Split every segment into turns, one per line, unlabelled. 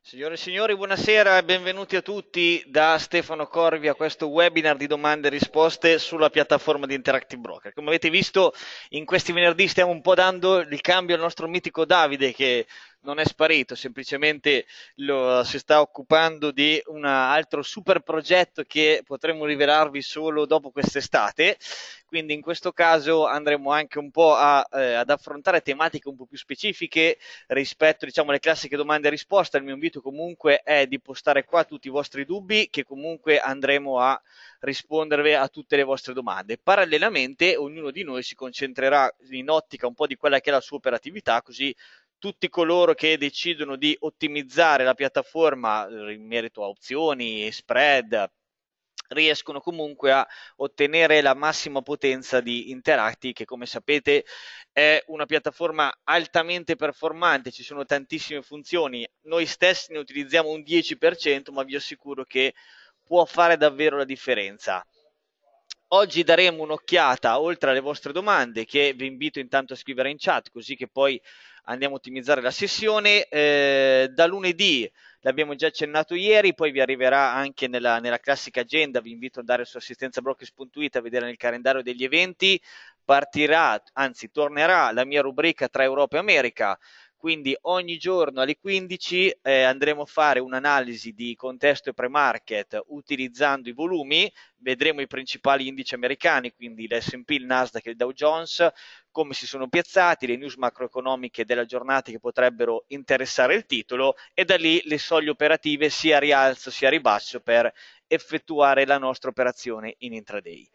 Signore e signori, buonasera e benvenuti a tutti da Stefano Corvi a questo webinar di domande e risposte sulla piattaforma di Interactive Broker. Come avete visto, in questi venerdì stiamo un po' dando il cambio al nostro mitico Davide che non è sparito, semplicemente lo, si sta occupando di un altro super progetto che potremo rivelarvi solo dopo quest'estate. Quindi in questo caso andremo anche un po' a, eh, ad affrontare tematiche un po' più specifiche rispetto diciamo, alle classiche domande e risposte. Il mio invito comunque è di postare qua tutti i vostri dubbi che comunque andremo a rispondervi a tutte le vostre domande. Parallelamente ognuno di noi si concentrerà in ottica un po' di quella che è la sua operatività, così tutti coloro che decidono di ottimizzare la piattaforma eh, in merito a opzioni e spread riescono comunque a ottenere la massima potenza di Interacti che come sapete è una piattaforma altamente performante, ci sono tantissime funzioni, noi stessi ne utilizziamo un 10% ma vi assicuro che può fare davvero la differenza. Oggi daremo un'occhiata oltre alle vostre domande che vi invito intanto a scrivere in chat così che poi andiamo a ottimizzare la sessione. Eh, da lunedì l'abbiamo già accennato ieri, poi vi arriverà anche nella, nella classica agenda, vi invito ad andare su assistenzabrokers.it a vedere nel calendario degli eventi, partirà, anzi tornerà la mia rubrica tra Europa e America, quindi ogni giorno alle 15 eh, andremo a fare un'analisi di contesto e pre-market utilizzando i volumi, vedremo i principali indici americani, quindi l'SP, il Nasdaq e il Dow Jones, come si sono piazzati, le news macroeconomiche della giornata che potrebbero interessare il titolo e da lì le soglie operative sia a rialzo sia a ribasso per effettuare la nostra operazione in intraday.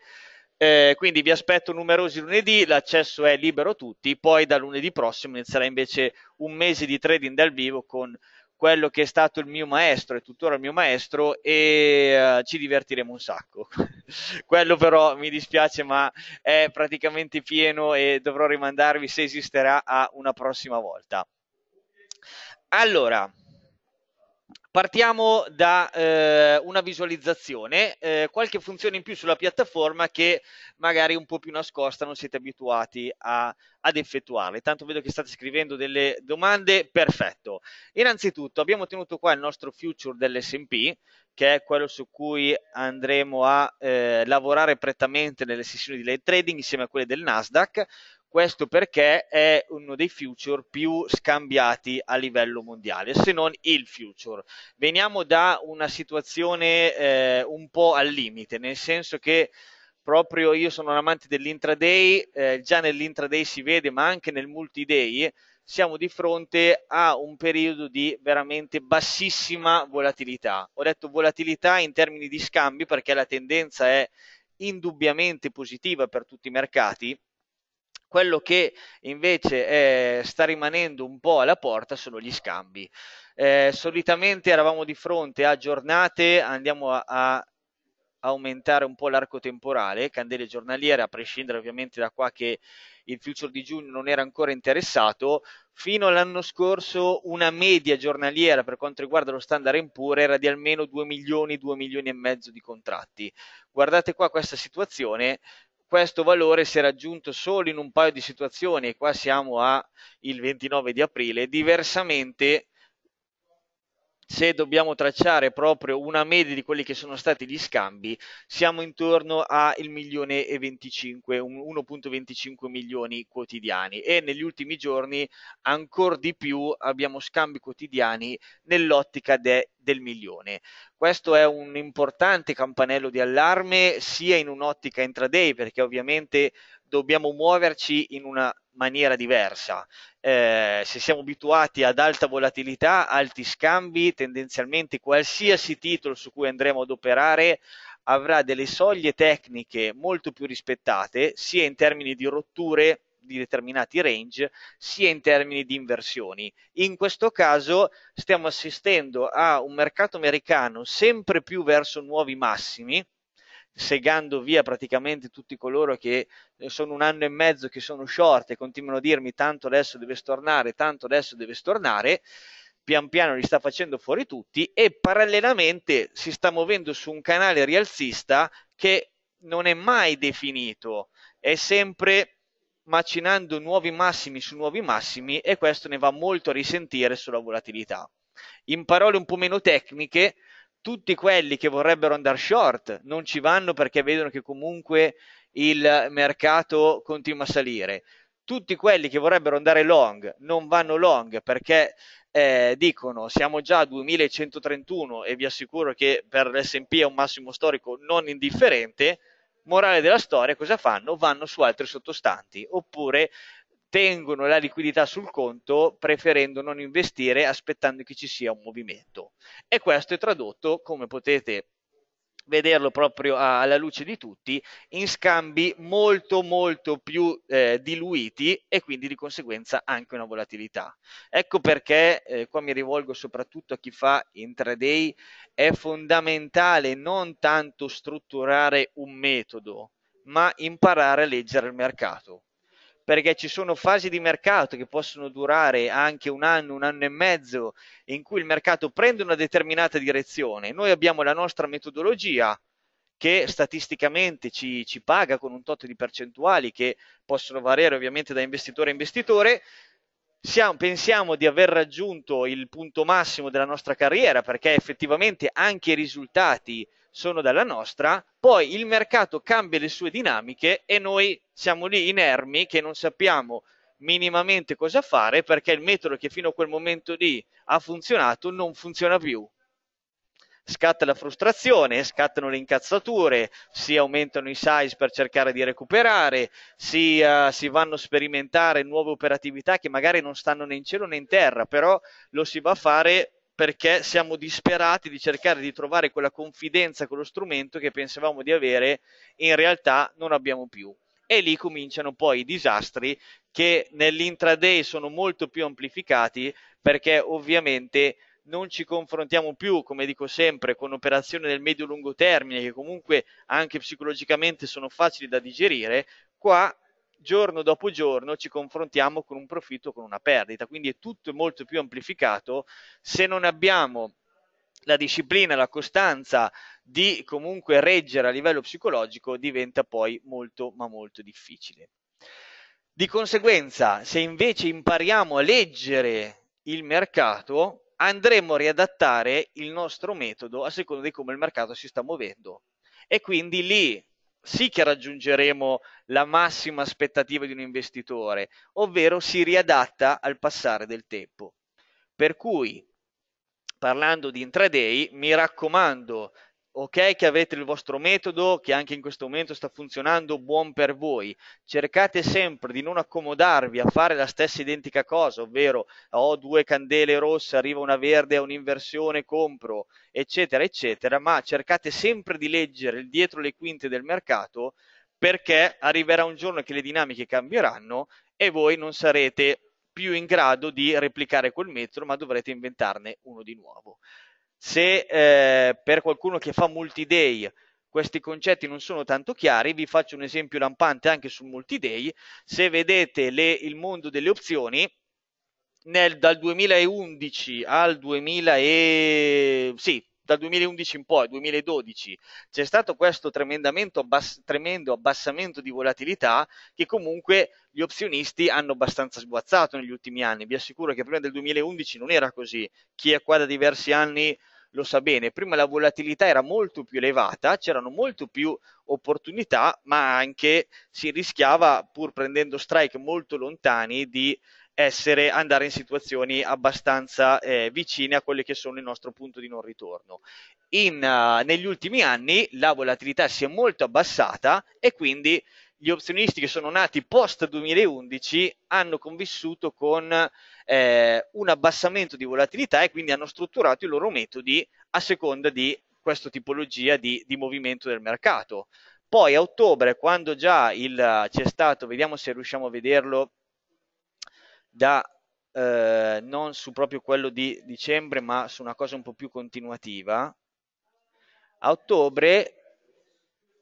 Eh, quindi vi aspetto numerosi lunedì, l'accesso è libero a tutti, poi da lunedì prossimo inizierà invece un mese di trading dal vivo con quello che è stato il mio maestro, è tuttora il mio maestro e uh, ci divertiremo un sacco. quello però mi dispiace ma è praticamente pieno e dovrò rimandarvi se esisterà a una prossima volta. Allora, Partiamo da eh, una visualizzazione, eh, qualche funzione in più sulla piattaforma che magari un po' più nascosta non siete abituati a, ad effettuarle. Tanto vedo che state scrivendo delle domande, perfetto. Innanzitutto abbiamo tenuto qua il nostro future dell'SP, che è quello su cui andremo a eh, lavorare prettamente nelle sessioni di late trading insieme a quelle del Nasdaq. Questo perché è uno dei future più scambiati a livello mondiale, se non il future. Veniamo da una situazione eh, un po' al limite, nel senso che proprio io sono un amante dell'intraday, eh, già nell'intraday si vede, ma anche nel multiday siamo di fronte a un periodo di veramente bassissima volatilità. Ho detto volatilità in termini di scambi perché la tendenza è indubbiamente positiva per tutti i mercati quello che invece è, eh, sta rimanendo un po' alla porta sono gli scambi. Eh, solitamente eravamo di fronte a giornate, andiamo a, a aumentare un po' l'arco temporale, candele giornaliere, a prescindere ovviamente da qua che il future di giugno non era ancora interessato, fino all'anno scorso una media giornaliera per quanto riguarda lo standard in pure era di almeno 2 milioni, 2 milioni e mezzo di contratti. Guardate qua questa situazione, questo valore si è raggiunto solo in un paio di situazioni e qua siamo a il 29 di aprile, diversamente se dobbiamo tracciare proprio una media di quelli che sono stati gli scambi, siamo intorno al milione e 25, 1.25 milioni quotidiani e negli ultimi giorni ancora di più abbiamo scambi quotidiani nell'ottica de, del milione. Questo è un importante campanello di allarme sia in un'ottica intraday perché ovviamente dobbiamo muoverci in una maniera diversa. Eh, se siamo abituati ad alta volatilità, alti scambi, tendenzialmente qualsiasi titolo su cui andremo ad operare avrà delle soglie tecniche molto più rispettate, sia in termini di rotture di determinati range, sia in termini di inversioni. In questo caso stiamo assistendo a un mercato americano sempre più verso nuovi massimi, segando via praticamente tutti coloro che eh, sono un anno e mezzo che sono short e continuano a dirmi tanto adesso deve stornare, tanto adesso deve stornare, pian piano li sta facendo fuori tutti e parallelamente si sta muovendo su un canale rialzista che non è mai definito, è sempre macinando nuovi massimi su nuovi massimi e questo ne va molto a risentire sulla volatilità. In parole un po' meno tecniche, tutti quelli che vorrebbero andare short non ci vanno perché vedono che comunque il mercato continua a salire. Tutti quelli che vorrebbero andare long non vanno long perché eh, dicono siamo già a 2131 e vi assicuro che per l'SP è un massimo storico non indifferente. Morale della storia, cosa fanno? Vanno su altri sottostanti oppure tengono la liquidità sul conto preferendo non investire aspettando che ci sia un movimento. E questo è tradotto, come potete vederlo proprio alla luce di tutti, in scambi molto molto più eh, diluiti e quindi di conseguenza anche una volatilità. Ecco perché, eh, qua mi rivolgo soprattutto a chi fa intraday, è fondamentale non tanto strutturare un metodo, ma imparare a leggere il mercato perché ci sono fasi di mercato che possono durare anche un anno, un anno e mezzo, in cui il mercato prende una determinata direzione. Noi abbiamo la nostra metodologia che statisticamente ci, ci paga con un tot di percentuali che possono variare ovviamente da investitore a investitore. Siamo, pensiamo di aver raggiunto il punto massimo della nostra carriera perché effettivamente anche i risultati sono dalla nostra, poi il mercato cambia le sue dinamiche e noi siamo lì inermi che non sappiamo minimamente cosa fare perché il metodo che fino a quel momento lì ha funzionato non funziona più. Scatta la frustrazione, scattano le incazzature, si aumentano i size per cercare di recuperare, si, uh, si vanno a sperimentare nuove operatività che magari non stanno né in cielo né in terra, però lo si va a fare perché siamo disperati di cercare di trovare quella confidenza con lo strumento che pensavamo di avere e in realtà non abbiamo più. E lì cominciano poi i disastri che nell'intraday sono molto più amplificati perché ovviamente non ci confrontiamo più, come dico sempre, con operazioni del medio-lungo termine che comunque anche psicologicamente sono facili da digerire, qua giorno dopo giorno ci confrontiamo con un profitto o con una perdita, quindi è tutto molto più amplificato se non abbiamo la disciplina, la costanza di comunque reggere a livello psicologico diventa poi molto ma molto difficile. Di conseguenza, se invece impariamo a leggere il mercato, andremo a riadattare il nostro metodo a seconda di come il mercato si sta muovendo e quindi lì sì che raggiungeremo la massima aspettativa di un investitore, ovvero si riadatta al passare del tempo. Per cui, parlando di intraday, mi raccomando ok che avete il vostro metodo che anche in questo momento sta funzionando buon per voi cercate sempre di non accomodarvi a fare la stessa identica cosa ovvero ho due candele rosse arriva una verde è un'inversione compro eccetera eccetera ma cercate sempre di leggere il dietro le quinte del mercato perché arriverà un giorno che le dinamiche cambieranno e voi non sarete più in grado di replicare quel metodo ma dovrete inventarne uno di nuovo se eh, per qualcuno che fa multi-day questi concetti non sono tanto chiari, vi faccio un esempio lampante anche sul multi-day. Se vedete le, il mondo delle opzioni, nel, dal 2011 al 2000 e, sì, dal 2011 in poi, 2012, c'è stato questo abbass- tremendo abbassamento di volatilità che comunque gli opzionisti hanno abbastanza sguazzato negli ultimi anni. Vi assicuro che prima del 2011 non era così. Chi è qua da diversi anni lo sa bene, prima la volatilità era molto più elevata, c'erano molto più opportunità, ma anche si rischiava, pur prendendo strike molto lontani, di essere, andare in situazioni abbastanza eh, vicine a quelle che sono il nostro punto di non ritorno. In, uh, negli ultimi anni la volatilità si è molto abbassata e quindi gli opzionisti che sono nati post 2011 hanno convissuto con eh, un abbassamento di volatilità e quindi hanno strutturato i loro metodi a seconda di questa tipologia di, di movimento del mercato. Poi a ottobre, quando già c'è stato, vediamo se riusciamo a vederlo da eh, non su proprio quello di dicembre, ma su una cosa un po' più continuativa. A ottobre,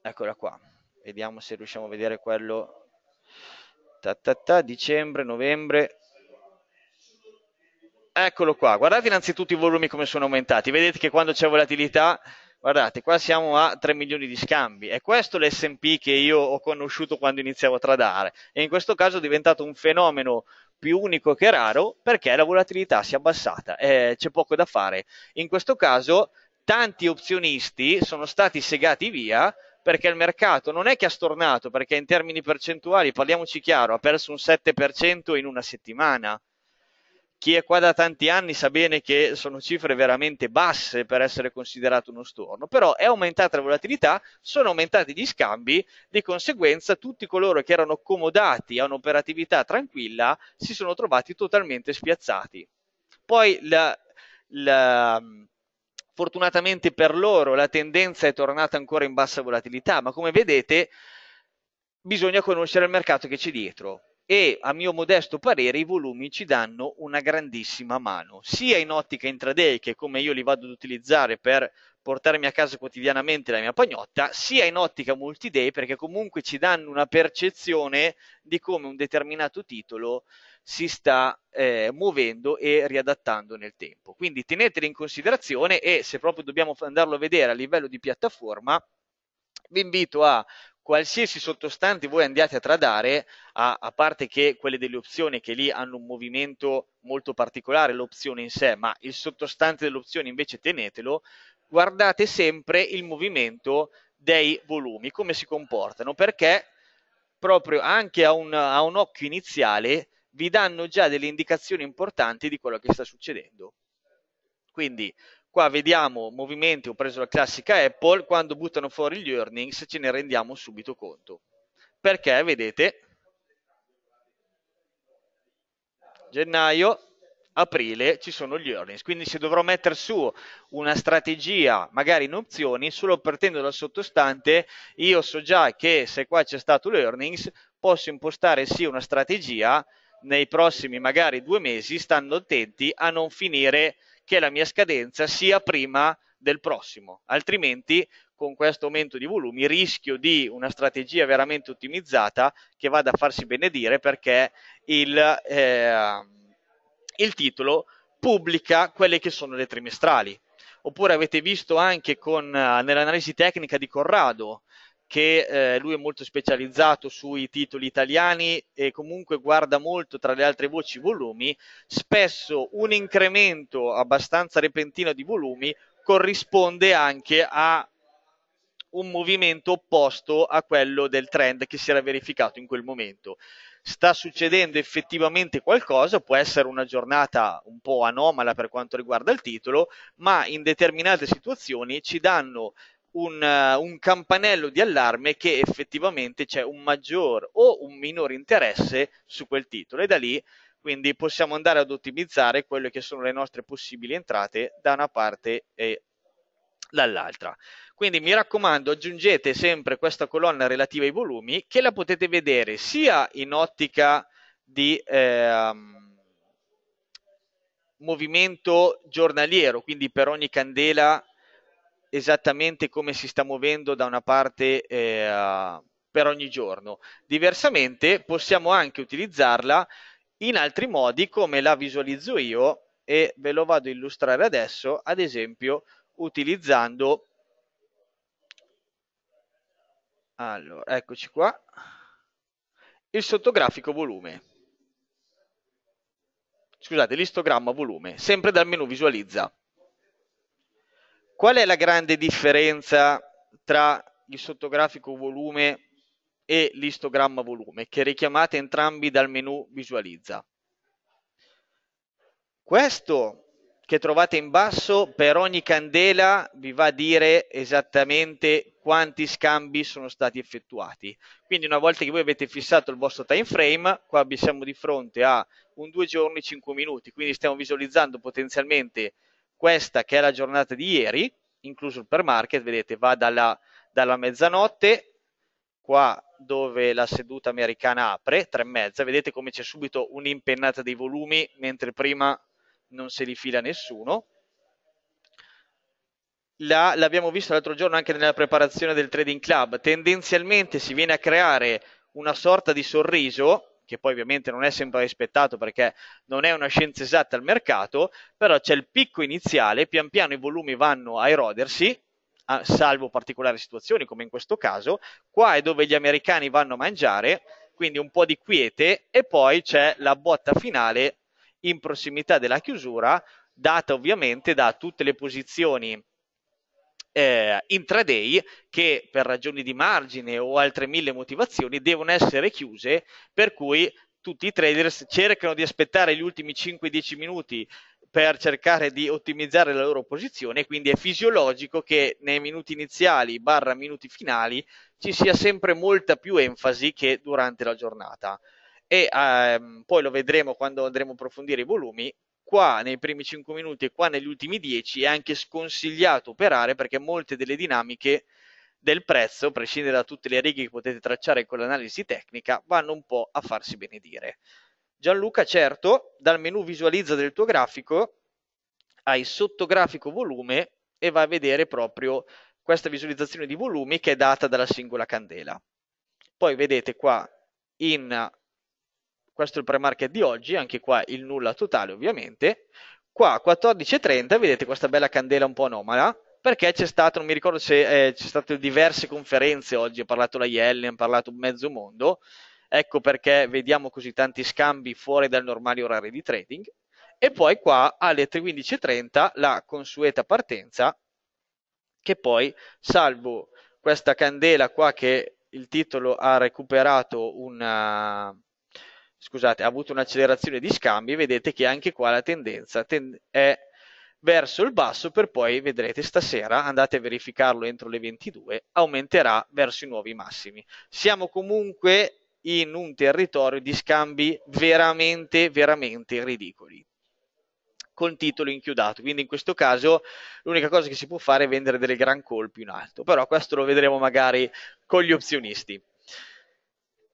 eccola qua vediamo se riusciamo a vedere quello ta, ta, ta, dicembre, novembre eccolo qua guardate innanzitutto i volumi come sono aumentati vedete che quando c'è volatilità guardate qua siamo a 3 milioni di scambi è questo l'S&P che io ho conosciuto quando iniziavo a tradare e in questo caso è diventato un fenomeno più unico che raro perché la volatilità si è abbassata eh, c'è poco da fare in questo caso tanti opzionisti sono stati segati via perché il mercato non è che ha stornato, perché in termini percentuali, parliamoci chiaro, ha perso un 7% in una settimana. Chi è qua da tanti anni sa bene che sono cifre veramente basse per essere considerato uno storno, però è aumentata la volatilità, sono aumentati gli scambi, di conseguenza tutti coloro che erano accomodati a un'operatività tranquilla si sono trovati totalmente spiazzati. Poi la, la Fortunatamente per loro la tendenza è tornata ancora in bassa volatilità, ma come vedete bisogna conoscere il mercato che c'è dietro e a mio modesto parere i volumi ci danno una grandissima mano, sia in ottica intraday che come io li vado ad utilizzare per portarmi a casa quotidianamente la mia pagnotta, sia in ottica multiday perché comunque ci danno una percezione di come un determinato titolo si sta eh, muovendo e riadattando nel tempo. Quindi tenetelo in considerazione e se proprio dobbiamo andarlo a vedere a livello di piattaforma, vi invito a qualsiasi sottostante voi andiate a tradare, a, a, parte che quelle delle opzioni che lì hanno un movimento molto particolare, l'opzione in sé, ma il sottostante dell'opzione invece tenetelo, guardate sempre il movimento dei volumi, come si comportano, perché proprio anche a un, a un occhio iniziale vi danno già delle indicazioni importanti di quello che sta succedendo. Quindi qua vediamo movimenti, ho preso la classica Apple, quando buttano fuori gli earnings ce ne rendiamo subito conto. Perché, vedete, gennaio, aprile ci sono gli earnings, quindi se dovrò mettere su una strategia, magari in opzioni, solo partendo dal sottostante, io so già che se qua c'è stato l'earnings, posso impostare sì una strategia nei prossimi magari due mesi stando attenti a non finire che la mia scadenza sia prima del prossimo, altrimenti con questo aumento di volumi rischio di una strategia veramente ottimizzata che vada a farsi benedire perché il, eh, il titolo pubblica quelle che sono le trimestrali. Oppure avete visto anche con, nell'analisi tecnica di Corrado che eh, lui è molto specializzato sui titoli italiani e comunque guarda molto tra le altre voci i volumi, spesso un incremento abbastanza repentino di volumi corrisponde anche a un movimento opposto a quello del trend che si era verificato in quel momento. Sta succedendo effettivamente qualcosa, può essere una giornata un po' anomala per quanto riguarda il titolo, ma in determinate situazioni ci danno un, eh, un, campanello di allarme che effettivamente c'è un maggior o un minore interesse su quel titolo e da lì quindi possiamo andare ad ottimizzare quelle che sono le nostre possibili entrate da una parte e dall'altra. Quindi mi raccomando aggiungete sempre questa colonna relativa ai volumi che la potete vedere sia in ottica di ehm, movimento giornaliero, quindi per ogni candela esattamente come si sta muovendo da una parte eh, per ogni giorno. Diversamente possiamo anche utilizzarla in altri modi come la visualizzo io e ve lo vado a illustrare adesso, ad esempio utilizzando allora, eccoci qua. Il sottografico volume. Scusate, l'istogramma volume, sempre dal menu visualizza. Qual è la grande differenza tra il sottografico volume e l'istogramma volume, che richiamate entrambi dal menu visualizza? Questo che trovate in basso per ogni candela vi va a dire esattamente quanti scambi sono stati effettuati. Quindi una volta che voi avete fissato il vostro time frame, qua siamo di fronte a un 2 giorni 5 minuti, quindi stiamo visualizzando potenzialmente questa che è la giornata di ieri, incluso il per market, vedete, va dalla, dalla mezzanotte, qua dove la seduta americana apre, tre e mezza, vedete come c'è subito un'impennata dei volumi, mentre prima non se li fila nessuno. La, l'abbiamo visto l'altro giorno anche nella preparazione del Trading Club, tendenzialmente si viene a creare una sorta di sorriso che poi ovviamente non è sempre rispettato perché non è una scienza esatta al mercato, però c'è il picco iniziale, pian piano i volumi vanno a erodersi salvo particolari situazioni come in questo caso, qua è dove gli americani vanno a mangiare, quindi un po' di quiete e poi c'è la botta finale in prossimità della chiusura, data ovviamente da tutte le posizioni eh, intraday che per ragioni di margine o altre mille motivazioni devono essere chiuse, per cui tutti i traders cercano di aspettare gli ultimi 5-10 minuti per cercare di ottimizzare la loro posizione, quindi è fisiologico che nei minuti iniziali barra minuti finali ci sia sempre molta più enfasi che durante la giornata. E ehm, poi lo vedremo quando andremo a approfondire i volumi, qua nei primi 5 minuti e qua negli ultimi 10 è anche sconsigliato operare perché molte delle dinamiche del prezzo, a prescindere da tutte le righe che potete tracciare con l'analisi tecnica, vanno un po' a farsi benedire. Gianluca, certo, dal menu visualizza del tuo grafico hai sottografico volume e vai a vedere proprio questa visualizzazione di volumi che è data dalla singola candela. Poi vedete qua in questo è il pre-market di oggi, anche qua il nulla totale ovviamente. Qua a 14.30 vedete questa bella candela un po' anomala, perché c'è stato, non mi ricordo se eh, c'è state diverse conferenze oggi, ha parlato la Yellen, ha parlato mezzo mondo, ecco perché vediamo così tanti scambi fuori dal normale orario di trading. E poi qua alle 3.15.30 la consueta partenza, che poi, salvo questa candela qua che il titolo ha recuperato una, scusate, ha avuto un'accelerazione di scambi, vedete che anche qua la tendenza ten- è verso il basso per poi vedrete stasera, andate a verificarlo entro le 22, aumenterà verso i nuovi massimi. Siamo comunque in un territorio di scambi veramente, veramente ridicoli con titolo inchiudato. Quindi in questo caso l'unica cosa che si può fare è vendere delle gran colpi in alto, però questo lo vedremo magari con gli opzionisti.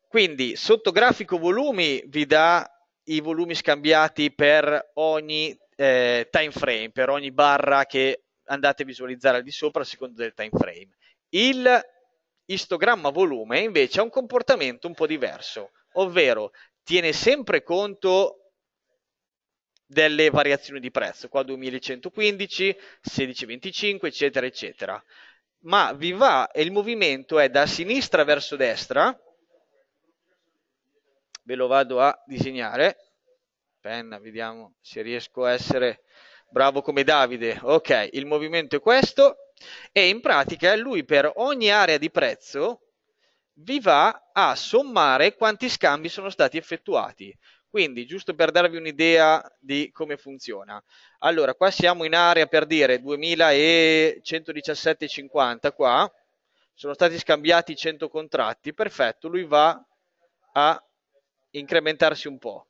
Quindi sotto grafico volumi vi dà i volumi scambiati per ogni eh, time frame, per ogni barra che andate a visualizzare al di sopra a seconda del time frame. Il istogramma volume invece ha un comportamento un po' diverso, ovvero tiene sempre conto delle variazioni di prezzo, qua 2115, 1625, eccetera, eccetera. Ma vi va e il movimento è da sinistra verso destra, ve lo vado a disegnare. Penna, vediamo se riesco a essere bravo come Davide. Ok, il movimento è questo e in pratica lui per ogni area di prezzo vi va a sommare quanti scambi sono stati effettuati. Quindi, giusto per darvi un'idea di come funziona. Allora, qua siamo in area per dire 2117,50 qua. Sono stati scambiati 100 contratti, perfetto, lui va a incrementarsi un po'.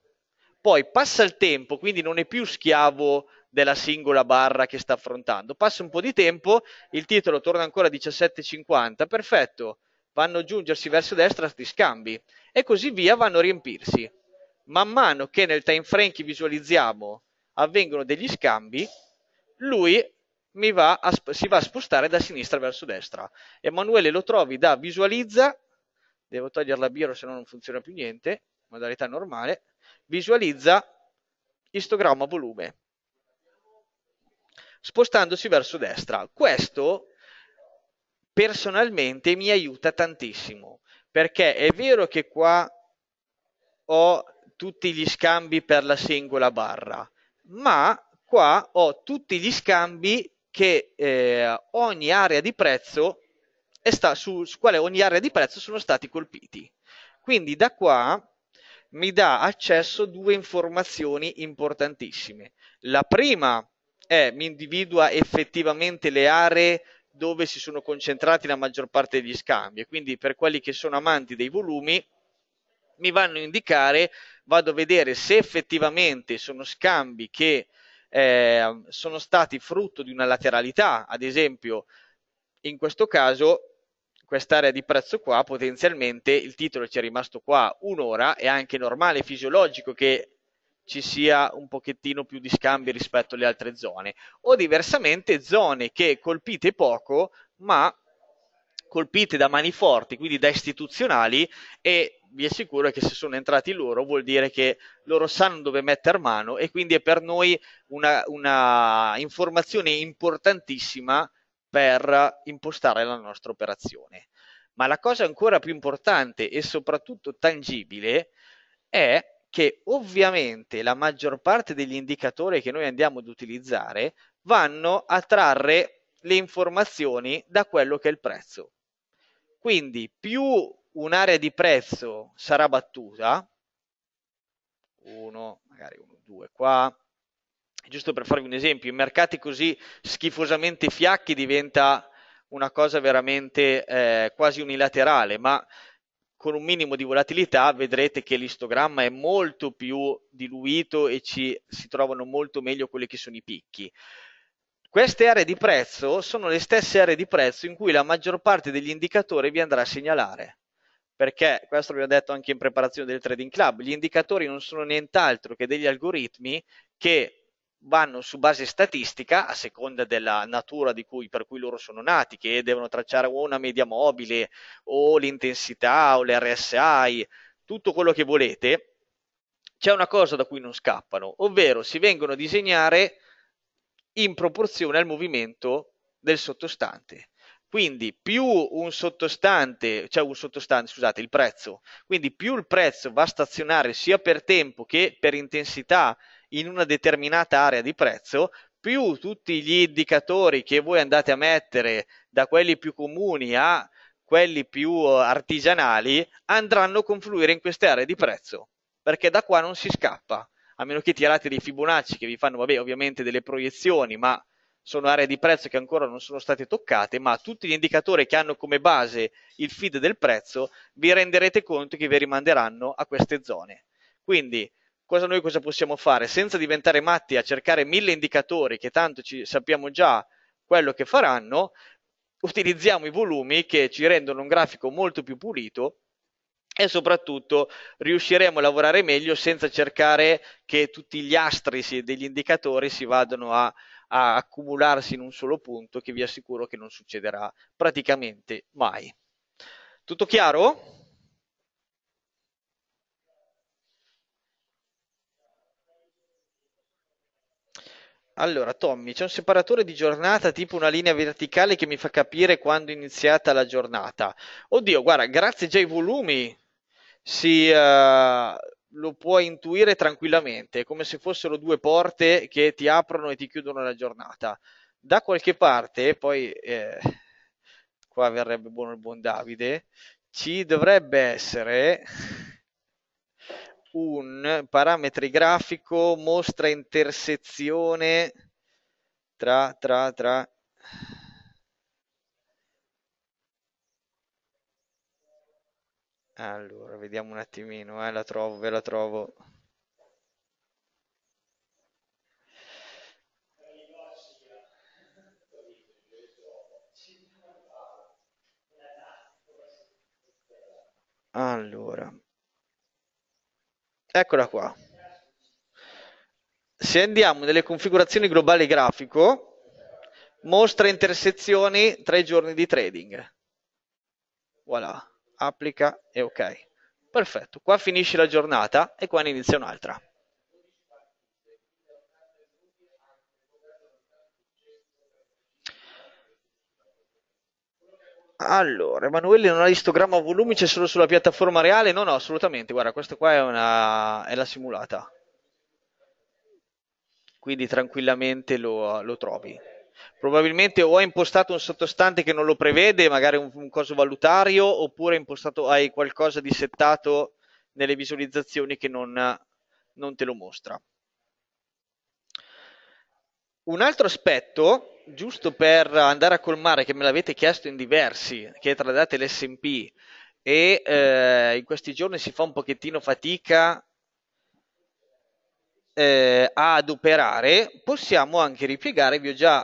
Poi passa il tempo, quindi non è più schiavo della singola barra che sta affrontando. Passa un po' di tempo, il titolo torna ancora a 17,50, perfetto, vanno a giungersi verso destra questi scambi e così via vanno a riempirsi. Man mano che nel time frame che visualizziamo avvengono degli scambi, lui va sp- si va a spostare da sinistra verso destra. Emanuele lo trovi da visualizza, devo togliere la birra se no non funziona più niente, modalità normale, visualizza istogramma volume spostandosi verso destra. Questo personalmente mi aiuta tantissimo perché è vero che qua ho tutti gli scambi per la singola barra, ma qua ho tutti gli scambi che eh, ogni area di prezzo è sta, su, su quale ogni area di prezzo sono stati colpiti. Quindi da qua mi dà accesso a due informazioni importantissime. La prima è mi individua effettivamente le aree dove si sono concentrati la maggior parte degli scambi e quindi per quelli che sono amanti dei volumi mi vanno a indicare, vado a vedere se effettivamente sono scambi che eh, sono stati frutto di una lateralità, ad esempio in questo caso quest'area di prezzo qua, potenzialmente il titolo ci è rimasto qua un'ora, è anche normale, fisiologico che ci sia un pochettino più di scambi rispetto alle altre zone, o diversamente zone che colpite poco, ma colpite da mani forti, quindi da istituzionali, e vi assicuro che se sono entrati loro vuol dire che loro sanno dove mettere mano e quindi è per noi una, una informazione importantissima per impostare la nostra operazione. Ma la cosa ancora più importante e soprattutto tangibile è che ovviamente la maggior parte degli indicatori che noi andiamo ad utilizzare vanno a trarre le informazioni da quello che è il prezzo. Quindi più un'area di prezzo sarà battuta, 1, magari 1, 2 qua, giusto per farvi un esempio, in mercati così schifosamente fiacchi diventa una cosa veramente eh, quasi unilaterale, ma con un minimo di volatilità vedrete che l'istogramma è molto più diluito e ci, si trovano molto meglio quelli che sono i picchi. Queste aree di prezzo sono le stesse aree di prezzo in cui la maggior parte degli indicatori vi andrà a segnalare perché questo l'abbiamo detto anche in preparazione del Trading Club, gli indicatori non sono nient'altro che degli algoritmi che vanno su base statistica, a seconda della natura cui, per cui loro sono nati, che devono tracciare o una media mobile, o l'intensità, o l'RSI, tutto quello che volete, c'è una cosa da cui non scappano, ovvero si vengono a disegnare in proporzione al movimento del sottostante. Quindi più un sottostante, cioè un sottostante, scusate, il prezzo, quindi più il prezzo va a stazionare sia per tempo che per intensità in una determinata area di prezzo più tutti gli indicatori che voi andate a mettere da quelli più comuni a quelli più eh, artigianali andranno a confluire in queste aree di prezzo perché da qua non si scappa a meno che tirate dei Fibonacci che vi fanno vabbè ovviamente delle proiezioni ma sono aree di prezzo che ancora non sono state toccate, ma tutti gli indicatori che hanno come base il feed del prezzo vi renderete conto che vi rimanderanno a queste zone. Quindi cosa noi cosa possiamo fare senza diventare matti a cercare mille indicatori che tanto ci, sappiamo già quello che faranno, utilizziamo i volumi che ci rendono un grafico molto più pulito e soprattutto riusciremo a lavorare meglio senza cercare che tutti gli astri degli indicatori si vadano a, a accumularsi in un solo punto che vi assicuro che non succederà praticamente mai. Tutto chiaro? Allora, Tommy, c'è un separatore di giornata, tipo una linea verticale che mi fa capire quando è iniziata la giornata. Oddio, guarda, grazie già ai volumi si, eh, lo puoi intuire tranquillamente, come se fossero due porte che ti aprono e ti chiudono la giornata. Da qualche parte, poi eh, qua verrebbe buono il buon Davide, ci dovrebbe essere un parametri grafico mostra intersezione tra, tra, tra Allora, vediamo un attimino, eh, la trovo, ve la trovo. Allora. Eccola qua. Se andiamo nelle configurazioni globali grafico, mostra intersezioni tra i giorni di trading. Voilà, applica e ok. Perfetto, qua finisce la giornata e qua ne inizia un'altra. Allora, Emanuele non ha l'istogramma a volumi, c'è solo sulla piattaforma reale? No, no, assolutamente. Guarda, questa qua è, una, è la simulata. Quindi tranquillamente lo, lo trovi. Probabilmente o hai impostato un sottostante che non lo prevede, magari un, un coso valutario, oppure impostato, hai qualcosa di settato nelle visualizzazioni che non, non te lo mostra. Un altro aspetto giusto per andare a colmare, che me l'avete chiesto in diversi, che tra date l'SP e eh, in questi giorni si fa un pochettino fatica eh, ad operare, possiamo anche ripiegare, vi ho già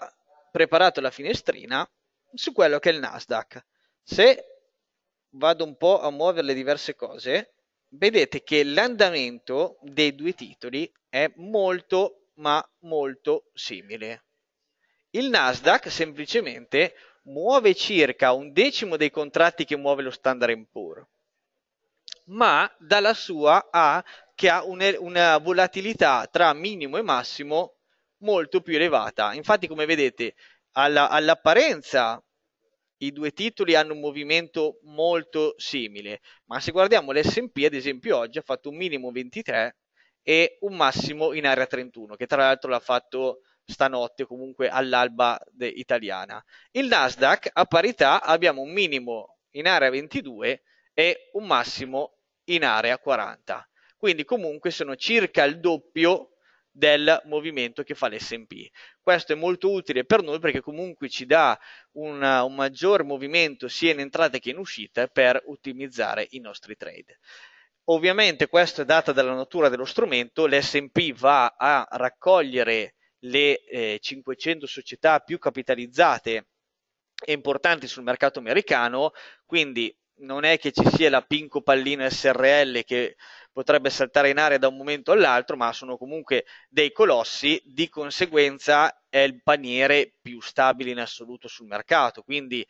preparato la finestrina, su quello che è il Nasdaq. Se vado un po' a muovere le diverse cose, vedete che l'andamento dei due titoli è molto ma molto simile. Il Nasdaq semplicemente muove circa un decimo dei contratti che muove lo Standard Poor's, ma dalla sua ha che ha er-, una volatilità tra minimo e massimo molto più elevata. Infatti, come vedete, alla, all'apparenza i due titoli hanno un movimento molto simile, ma se guardiamo l'SP, ad esempio, oggi ha fatto un minimo 23 e un massimo in area 31, che tra l'altro l'ha fatto stanotte, comunque all'alba de- italiana. Il Nasdaq a parità abbiamo un minimo in area 22 e un massimo in area 40. Quindi comunque sono circa il doppio del movimento che fa l'SP. Questo è molto utile per noi perché comunque ci dà una, un maggior movimento sia in entrate che in uscita per ottimizzare i nostri trade. Ovviamente questo è data dalla natura dello strumento, l'SP va a raccogliere le eh, 500 società più capitalizzate e importanti sul mercato americano, quindi non è che ci sia la Pinco Pallino SRL che potrebbe saltare in aria da un momento all'altro, ma sono comunque dei colossi, di conseguenza è il paniere più stabile in assoluto sul mercato, quindi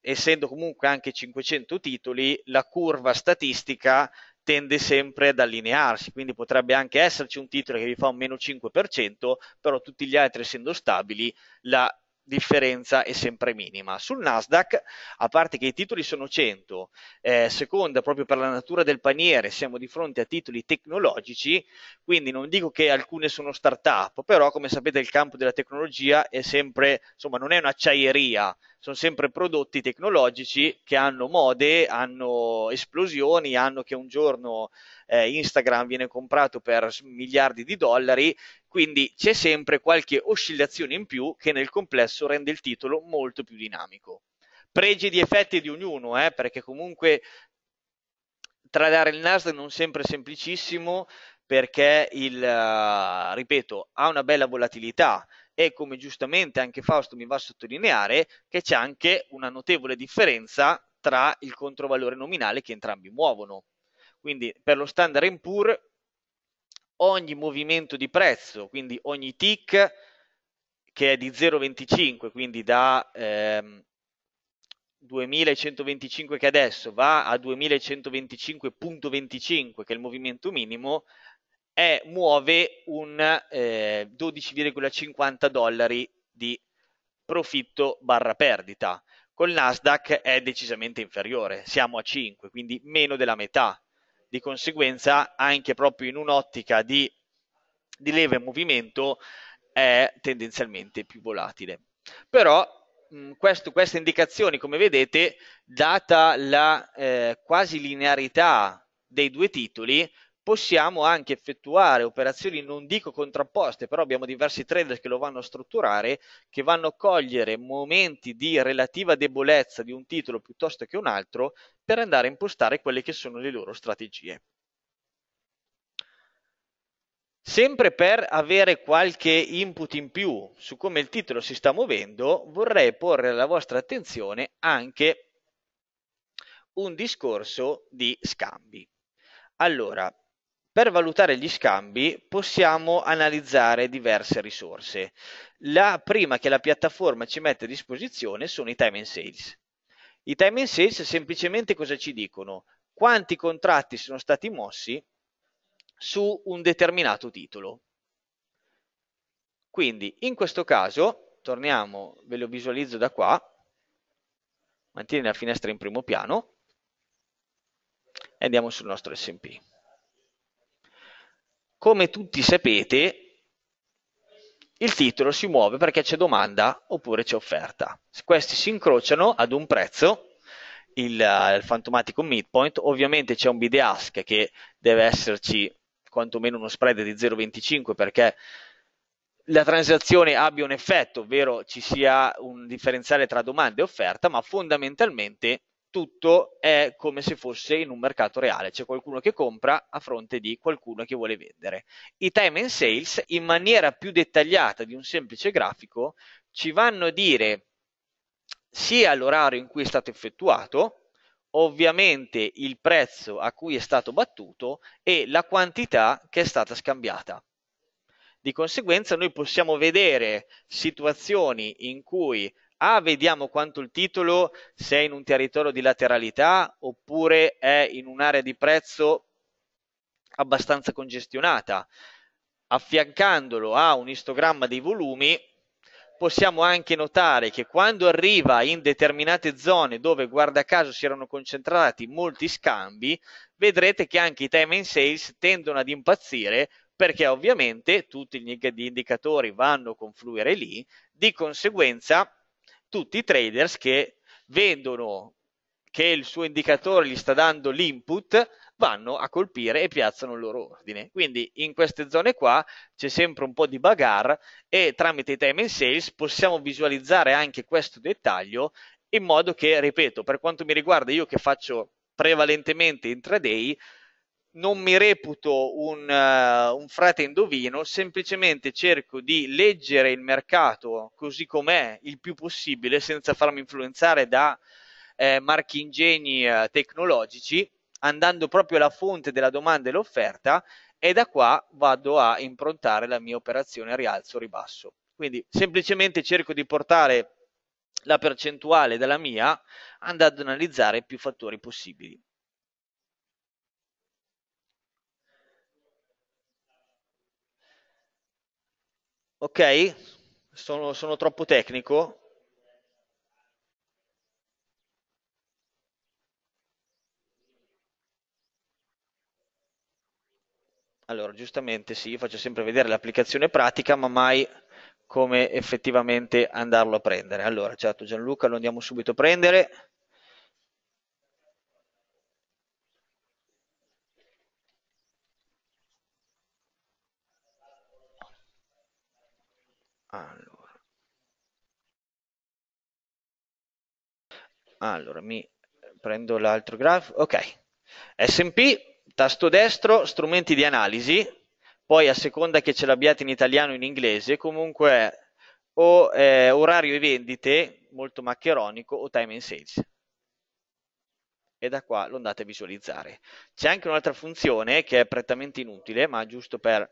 essendo comunque anche 500 titoli, la curva statistica tende sempre ad allinearsi, quindi potrebbe anche esserci un titolo che vi fa un meno 5%, però tutti gli altri essendo stabili la differenza è sempre minima. Sul Nasdaq, a parte che i titoli sono 100, eh, seconda proprio per la natura del paniere, siamo di fronte a titoli tecnologici, quindi non dico che alcune sono start-up, però come sapete il campo della tecnologia è sempre, insomma, non è un'acciaieria, sono sempre prodotti tecnologici che hanno mode, hanno esplosioni, hanno che un giorno eh, Instagram viene comprato per miliardi di dollari, quindi c'è sempre qualche oscillazione in più che nel complesso rende il titolo molto più dinamico. Pregi di effetti di ognuno, eh, perché comunque tradare il Nasdaq non sempre è semplicissimo perché il, eh, ripeto, ha una bella volatilità e come giustamente anche Fausto mi va a sottolineare che c'è anche una notevole differenza tra il controvalore nominale che entrambi muovono. Quindi per lo standard Impure ogni movimento di prezzo, quindi ogni tick che è di 0,25, quindi da ehm, 2125 che adesso va a 2125.25 che è il movimento minimo, è, muove un eh, 12,50 dollari di profitto barra perdita. Col Nasdaq è decisamente inferiore, siamo a 5, quindi meno della metà. Di conseguenza, anche proprio in un'ottica di, di leve e movimento, è tendenzialmente più volatile. Però mh, questo, queste indicazioni, come vedete, data la eh, quasi linearità dei due titoli, possiamo anche effettuare operazioni non dico contrapposte, però abbiamo diversi trader che lo vanno a strutturare, che vanno a cogliere momenti di relativa debolezza di un titolo piuttosto che un altro per andare a impostare quelle che sono le loro strategie. Sempre per avere qualche input in più su come il titolo si sta muovendo, vorrei porre alla vostra attenzione anche un discorso di scambi. Allora, per valutare gli scambi possiamo analizzare diverse risorse. La prima che la piattaforma ci mette a disposizione sono i time and sales. I time and sales semplicemente cosa ci dicono? Quanti contratti sono stati mossi su un determinato titolo. Quindi in questo caso, torniamo, ve lo visualizzo da qua, mantieni la finestra in primo piano e andiamo sul nostro SP. Come tutti sapete, il titolo si muove perché c'è domanda oppure c'è offerta. Questi si incrociano ad un prezzo il, eh, il, fantomatico midpoint. Ovviamente c'è un bid ask che deve esserci quantomeno uno spread di 0,25 perché la transazione abbia un effetto, ovvero ci sia un differenziale tra domanda e offerta, ma fondamentalmente tutto è come se fosse in un mercato reale, c'è qualcuno che compra a fronte di qualcuno che vuole vendere. I time and sales in maniera più dettagliata di un semplice grafico ci vanno a dire sia l'orario in cui è stato effettuato, ovviamente il prezzo a cui è stato battuto e la quantità che è stata scambiata. Di conseguenza noi possiamo vedere situazioni in cui a vediamo quanto il titolo se è in un territorio di lateralità oppure è in un'area di prezzo abbastanza congestionata. Affiancandolo a un istogramma dei volumi, possiamo anche notare che quando arriva in determinate zone dove guarda caso si erano concentrati molti scambi, vedrete che anche i time in sales tendono ad impazzire perché ovviamente tutti gli indicatori vanno a confluire lì, di conseguenza tutti i traders che vendono che il suo indicatore gli sta dando l'input, vanno a colpire e piazzano il loro ordine. Quindi in queste zone qua c'è sempre un po' di bagarre e tramite i time and sales possiamo visualizzare anche questo dettaglio in modo che, ripeto, per quanto mi riguarda io che faccio prevalentemente intraday, non mi reputo un, uh, un, frate indovino, semplicemente cerco di leggere il mercato così com'è il più possibile senza farmi influenzare da eh, marchi ingegni eh, tecnologici, andando proprio alla fonte della domanda e dell'offerta e da qua vado a improntare la mia operazione a rialzo-ribasso. Quindi semplicemente cerco di portare la percentuale dalla mia andando ad analizzare più fattori possibili. Ok? Sono, sono troppo tecnico. Allora, giustamente sì, io faccio sempre vedere l'applicazione pratica, ma mai come effettivamente andarlo a prendere. Allora, certo Gianluca, lo andiamo subito a prendere. Allora, mi prendo l'altro grafo Ok. S&P, tasto destro, strumenti di analisi. Poi a seconda che ce l'abbiate in italiano o in inglese, comunque o eh, orario e vendite, molto maccheronico, o time and sales e da qua lo andate a visualizzare. C'è anche un'altra funzione che è prettamente inutile, ma giusto per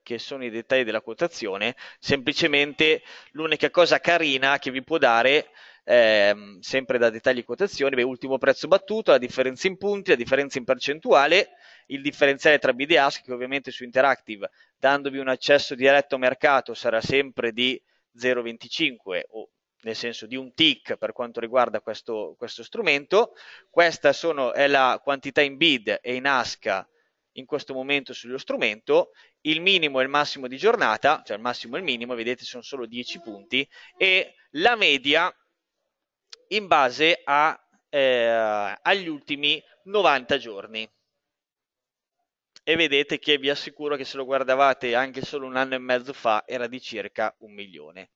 che sono i dettagli della quotazione, semplicemente l'unica cosa carina che vi può dare ehm, sempre da dettagli e quotazioni, beh, ultimo prezzo battuto, la differenza in punti, la differenza in percentuale, il differenziale tra bid e ask che ovviamente su Interactive, dandovi un accesso diretto a mercato, sarà sempre di 0,25 o nel senso di un tick per quanto riguarda questo, questo strumento. Questa sono, è la quantità in bid e in ask in questo momento sullo strumento, il minimo e il massimo di giornata, cioè il massimo e il minimo, vedete sono solo 10 punti, e la media in base a, eh, agli ultimi 90 giorni. E vedete che vi assicuro che se lo guardavate anche solo un anno e mezzo fa era di circa un milione.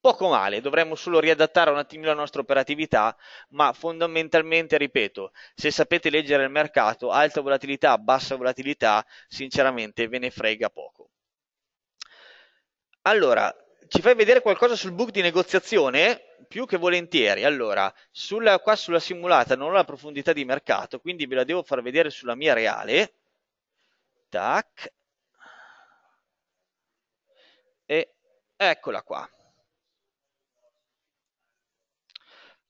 Poco male, dovremmo solo riadattare un attimo la nostra operatività, ma fondamentalmente, ripeto, se sapete leggere il mercato, alta volatilità, bassa volatilità, sinceramente ve ne frega poco. Allora, ci fai vedere qualcosa sul book di negoziazione? Più che volentieri. Allora, sulla, qua sulla simulata non ho la profondità di mercato, quindi ve la devo far vedere sulla mia reale. Tac. E eccola qua.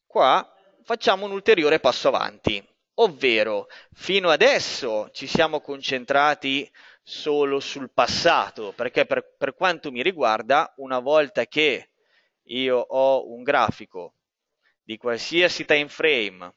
Qua facciamo un ulteriore passo avanti, ovvero fino adesso ci siamo concentrati solo sul passato, perché per, per quanto mi riguarda, una volta che io ho un grafico di qualsiasi time frame,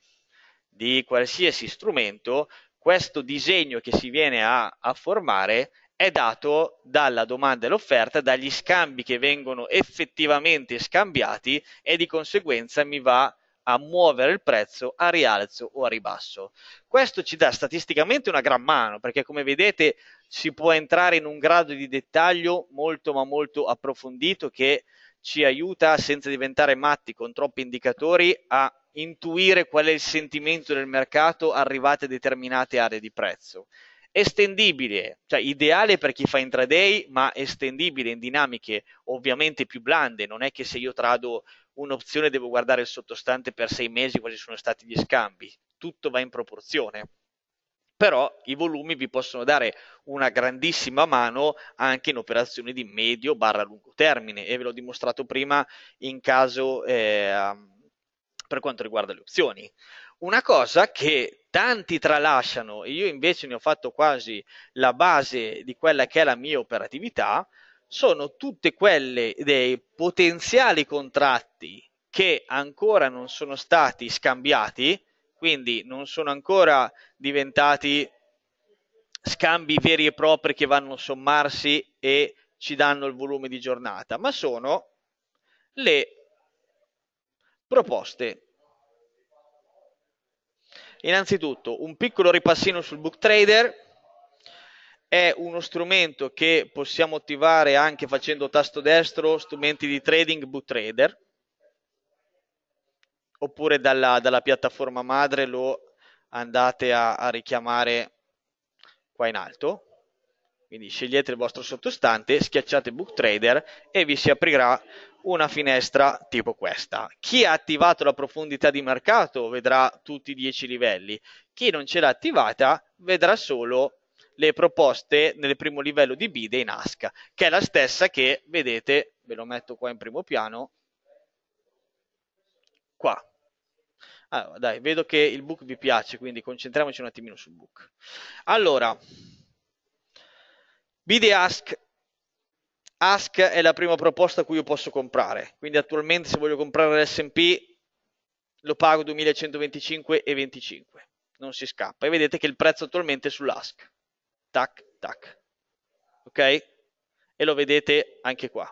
di qualsiasi strumento, questo disegno che si viene a, a formare è dato dalla domanda e l'offerta, dagli scambi che vengono effettivamente scambiati e di conseguenza mi va a a muovere il prezzo a rialzo o a ribasso. Questo ci dà statisticamente una gran mano perché come vedete si può entrare in un grado di dettaglio molto ma molto approfondito che ci aiuta senza diventare matti con troppi indicatori a intuire qual è il sentimento del mercato arrivate a determinate aree di prezzo. Estendibile, cioè ideale per chi fa intraday, ma estendibile in dinamiche ovviamente più blande. Non è che se io trado un'opzione devo guardare il sottostante per sei mesi quali sono stati gli scambi, tutto va in proporzione. Però i volumi vi possono dare una grandissima mano anche in operazioni di medio barra lungo termine e ve l'ho dimostrato prima in caso eh, per quanto riguarda le opzioni. Una cosa che tanti tralasciano e io invece ne ho fatto quasi la base di quella che è la mia operatività sono tutte quelle dei potenziali contratti che ancora non sono stati scambiati, quindi non sono ancora diventati scambi veri e propri che vanno a sommarsi e ci danno il volume di giornata, ma sono le proposte. Innanzitutto un piccolo ripassino sul book trader è uno strumento che possiamo attivare anche facendo tasto destro strumenti di trading boot trader oppure dalla, dalla piattaforma madre lo andate a, a richiamare qua in alto quindi scegliete il vostro sottostante, schiacciate Book Trader e vi si aprirà una finestra tipo questa. Chi ha attivato la profondità di mercato vedrà tutti i 10 livelli, chi non ce l'ha attivata vedrà solo le proposte nel primo livello di bide in Nasca, che è la stessa che vedete, ve lo metto qua in primo piano, qua. Allora, dai, vedo che il book vi piace, quindi concentriamoci un attimino sul book. Allora, bide Ask Ask è la prima proposta a cui io posso comprare, quindi attualmente se voglio comprare l'SP lo pago 2125,25, non si scappa e vedete che il prezzo attualmente è sull'Ask tac, tac. Ok? E lo vedete anche qua.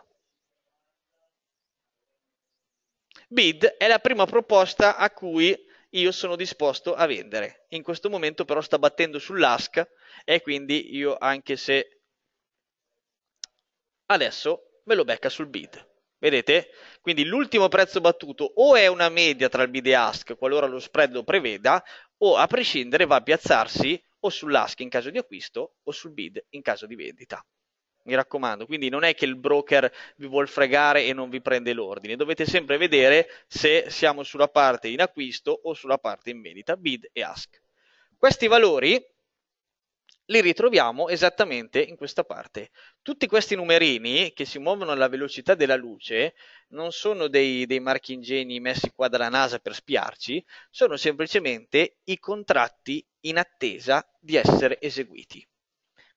Bid è la prima proposta a cui io sono disposto a vendere. In questo momento però sta battendo sull'ask e quindi io anche se adesso me lo becca sul bid. Vedete? Quindi l'ultimo prezzo battuto o è una media tra il bid e ask, qualora lo spread lo preveda, o a prescindere va a piazzarsi o sull'ask in caso di acquisto o sul bid in caso di vendita. Mi raccomando, quindi non è che il broker vi vuol fregare e non vi prende l'ordine, dovete sempre vedere se siamo sulla parte in acquisto o sulla parte in vendita, bid e ask. Questi valori li ritroviamo esattamente in questa parte. Tutti questi numerini che si muovono alla velocità della luce non sono dei, dei marchingegni messi qua dalla NASA per spiarci, sono semplicemente i contratti in attesa di essere eseguiti.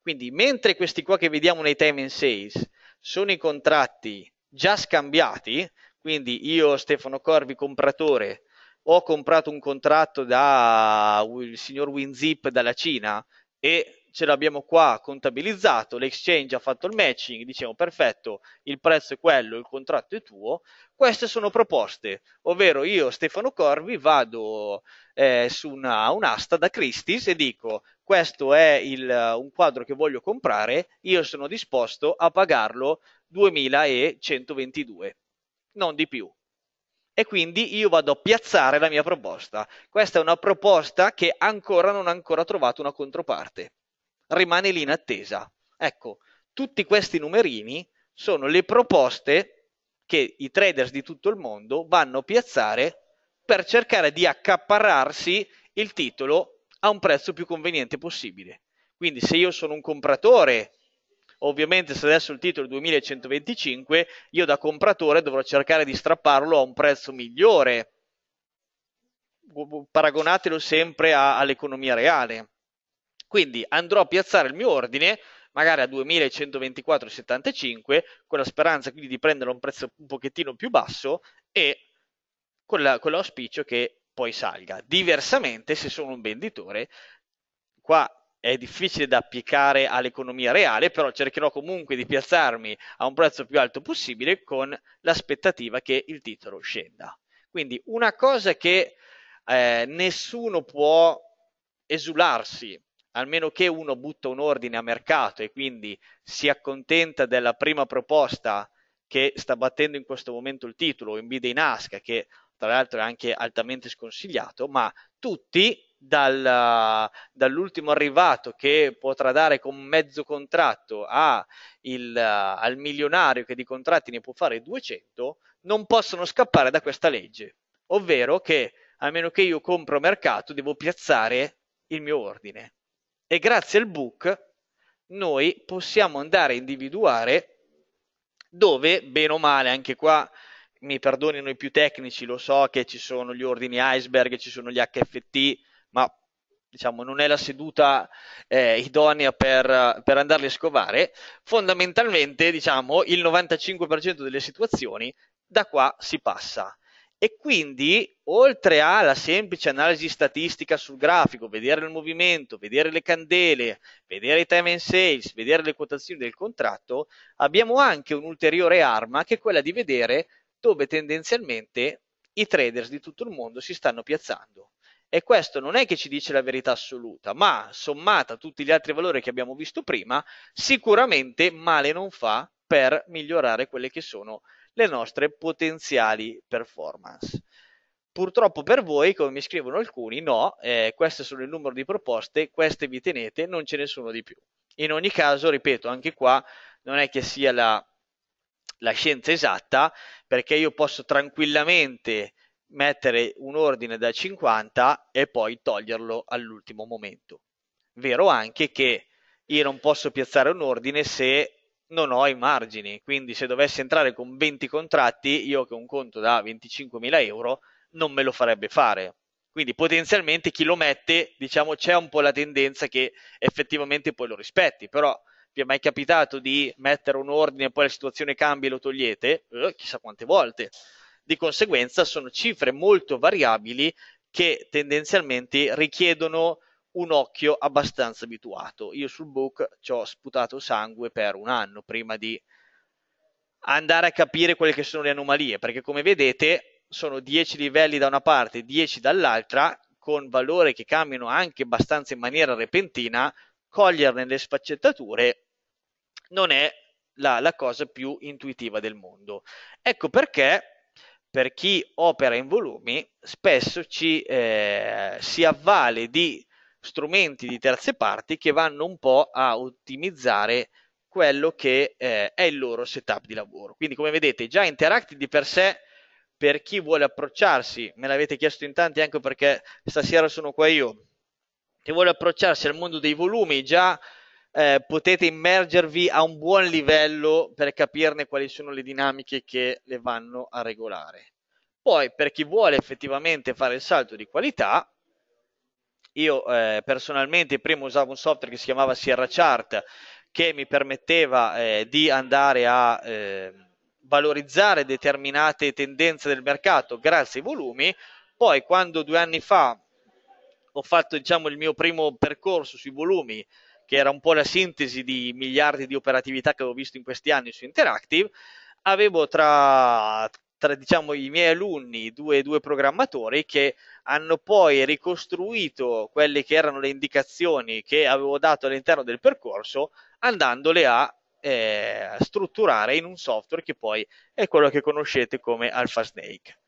Quindi mentre questi qua che vediamo nei time and sales sono i contratti già scambiati, quindi io Stefano Corvi compratore ho comprato un contratto da il signor WinZip dalla Cina e ce l'abbiamo qua contabilizzato, l'exchange ha fatto il matching, diciamo perfetto, il prezzo è quello, il contratto è tuo, queste sono proposte, ovvero io Stefano Corvi vado eh, su una, un'asta da Christie's e dico questo è il, un quadro che voglio comprare, io sono disposto a pagarlo 2122, non di più e quindi io vado a piazzare la mia proposta. Questa è una proposta che ancora non ha ancora trovato una controparte rimane lì in attesa. Ecco, tutti questi numerini sono le proposte che i traders di tutto il mondo vanno a piazzare per cercare di accaparrarsi il titolo a un prezzo più conveniente possibile. Quindi se io sono un compratore, ovviamente se adesso il titolo è 2125, io da compratore dovrò cercare di strapparlo a un prezzo migliore. Paragonatelo sempre a, all'economia reale. Quindi andrò a piazzare il mio ordine magari a 2124,75 con la speranza quindi di prendere un prezzo un pochettino più basso e con, la, con l'auspicio che poi salga. Diversamente, se sono un venditore, qua è difficile da applicare all'economia reale, però cercherò comunque di piazzarmi a un prezzo più alto possibile con l'aspettativa che il titolo scenda. Quindi una cosa che eh, nessuno può esularsi almeno che uno butta un ordine a mercato e quindi si accontenta della prima proposta che sta battendo in questo momento il titolo, in bide in asca, che tra l'altro è anche altamente sconsigliato, ma tutti dal, dall'ultimo arrivato che potrà dare con mezzo contratto il, al milionario che di contratti ne può fare 200, non possono scappare da questa legge, ovvero che a meno che io compro mercato devo piazzare il mio ordine e grazie al book noi possiamo andare a individuare dove, bene o male, anche qua mi perdonino i più tecnici, lo so che ci sono gli ordini iceberg, ci sono gli HFT, ma diciamo non è la seduta eh, idonea per, per, andarli a scovare. Fondamentalmente, diciamo, il 95% delle situazioni da qua si passa. E quindi, oltre alla semplice analisi statistica sul grafico, vedere il movimento, vedere le candele, vedere i time and sales, vedere le quotazioni del contratto, abbiamo anche un'ulteriore arma che è quella di vedere dove tendenzialmente i traders di tutto il mondo si stanno piazzando. E questo non è che ci dice la verità assoluta, ma sommata a tutti gli altri valori che abbiamo visto prima, sicuramente male non fa per migliorare quelle che sono le le nostre potenziali performance. Purtroppo per voi, come mi scrivono alcuni, no, eh, queste sono il numero di proposte, queste vi tenete, non ce ne sono di più. In ogni caso, ripeto, anche qua non è che sia la, la scienza esatta, perché io posso tranquillamente mettere un ordine da 50 e poi toglierlo all'ultimo momento. Vero anche che io non posso piazzare un ordine se non ho i margini, quindi se dovessi entrare con 20 contratti, io che ho un conto da 25.000 euro non me lo farebbe fare. Quindi potenzialmente chi lo mette, diciamo, c'è un po' la tendenza che effettivamente poi lo rispetti, però vi è mai capitato di mettere un ordine e poi la situazione cambia e lo togliete? Eh, chissà quante volte. Di conseguenza sono cifre molto variabili che tendenzialmente richiedono un occhio abbastanza abituato. Io sul book ci ho sputato sangue per un anno prima di andare a capire quelle che sono le anomalie, perché come vedete sono 10 livelli da una parte e 10 dall'altra, con valori che cambiano anche abbastanza in maniera repentina, coglierne le sfaccettature non è la, la cosa più intuitiva del mondo. Ecco perché per chi opera in volumi, spesso ci eh, si avvale di strumenti di terze parti che vanno un po' a ottimizzare quello che eh, è il loro setup di lavoro. Quindi come vedete già Interact di per sé per chi vuole approcciarsi, me l'avete chiesto in tanti anche perché stasera sono qua io, che vuole approcciarsi al mondo dei volumi già eh, potete immergervi a un buon livello per capirne quali sono le dinamiche che le vanno a regolare. Poi per chi vuole effettivamente fare il salto di qualità, io eh, personalmente prima usavo un software che si chiamava Sierra Chart che mi permetteva eh, di andare a eh, valorizzare determinate tendenze del mercato grazie ai volumi. Poi quando due anni fa ho fatto diciamo, il mio primo percorso sui volumi, che era un po' la sintesi di miliardi di operatività che avevo visto in questi anni su Interactive, avevo tra tra diciamo, i miei alunni, due, due programmatori che hanno poi ricostruito quelle che erano le indicazioni che avevo dato all'interno del percorso andandole a eh, strutturare in un software che poi è quello che conoscete come AlphaSnake.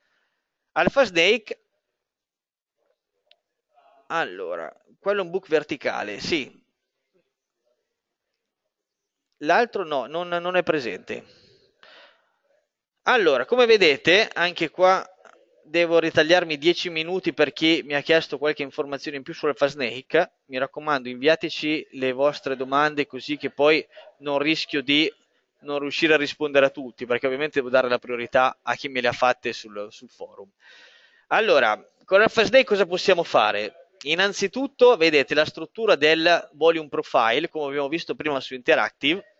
AlphaSnake allora, quello è un book verticale, sì. L'altro no, non, non è presente. Allora, come vedete, anche qua devo ritagliarmi 10 minuti per chi mi ha chiesto qualche informazione in più sull'AlphaSnake. Mi raccomando, inviateci le vostre domande così che poi non rischio di non riuscire a rispondere a tutti, perché ovviamente devo dare la priorità a chi me le ha fatte sul, sul forum. Allora, con l'AlphaSnake cosa possiamo fare? Innanzitutto, vedete la struttura del volume profile, come abbiamo visto prima su Interactive,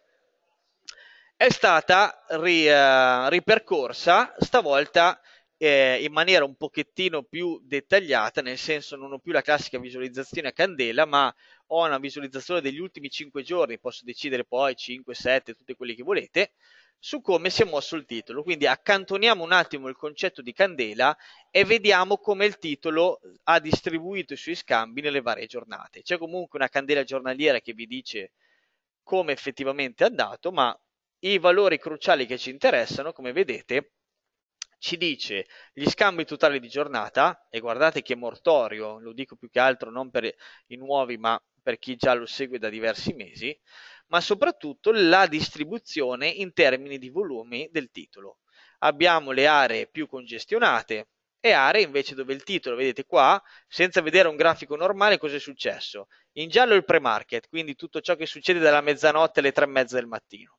è stata ri, uh, ripercorsa stavolta eh, in maniera un pochettino più dettagliata, nel senso non ho più la classica visualizzazione a candela, ma ho una visualizzazione degli ultimi 5 giorni, posso decidere poi 5, 7, tutti quelli che volete, su come si è mosso il titolo. Quindi accantoniamo un attimo il concetto di candela e vediamo come il titolo ha distribuito i suoi scambi nelle varie giornate. C'è comunque una candela giornaliera che vi dice come effettivamente è andato, ma i valori cruciali che ci interessano, come vedete, ci dice gli scambi totali di giornata, e guardate che mortorio, lo dico più che altro non per i nuovi, ma per chi già lo segue da diversi mesi, ma soprattutto la distribuzione in termini di volumi del titolo. Abbiamo le aree più congestionate e aree invece dove il titolo, vedete qua, senza vedere un grafico normale, cosa è successo? In giallo il pre-market, quindi tutto ciò che succede dalla mezzanotte alle tre e mezza del mattino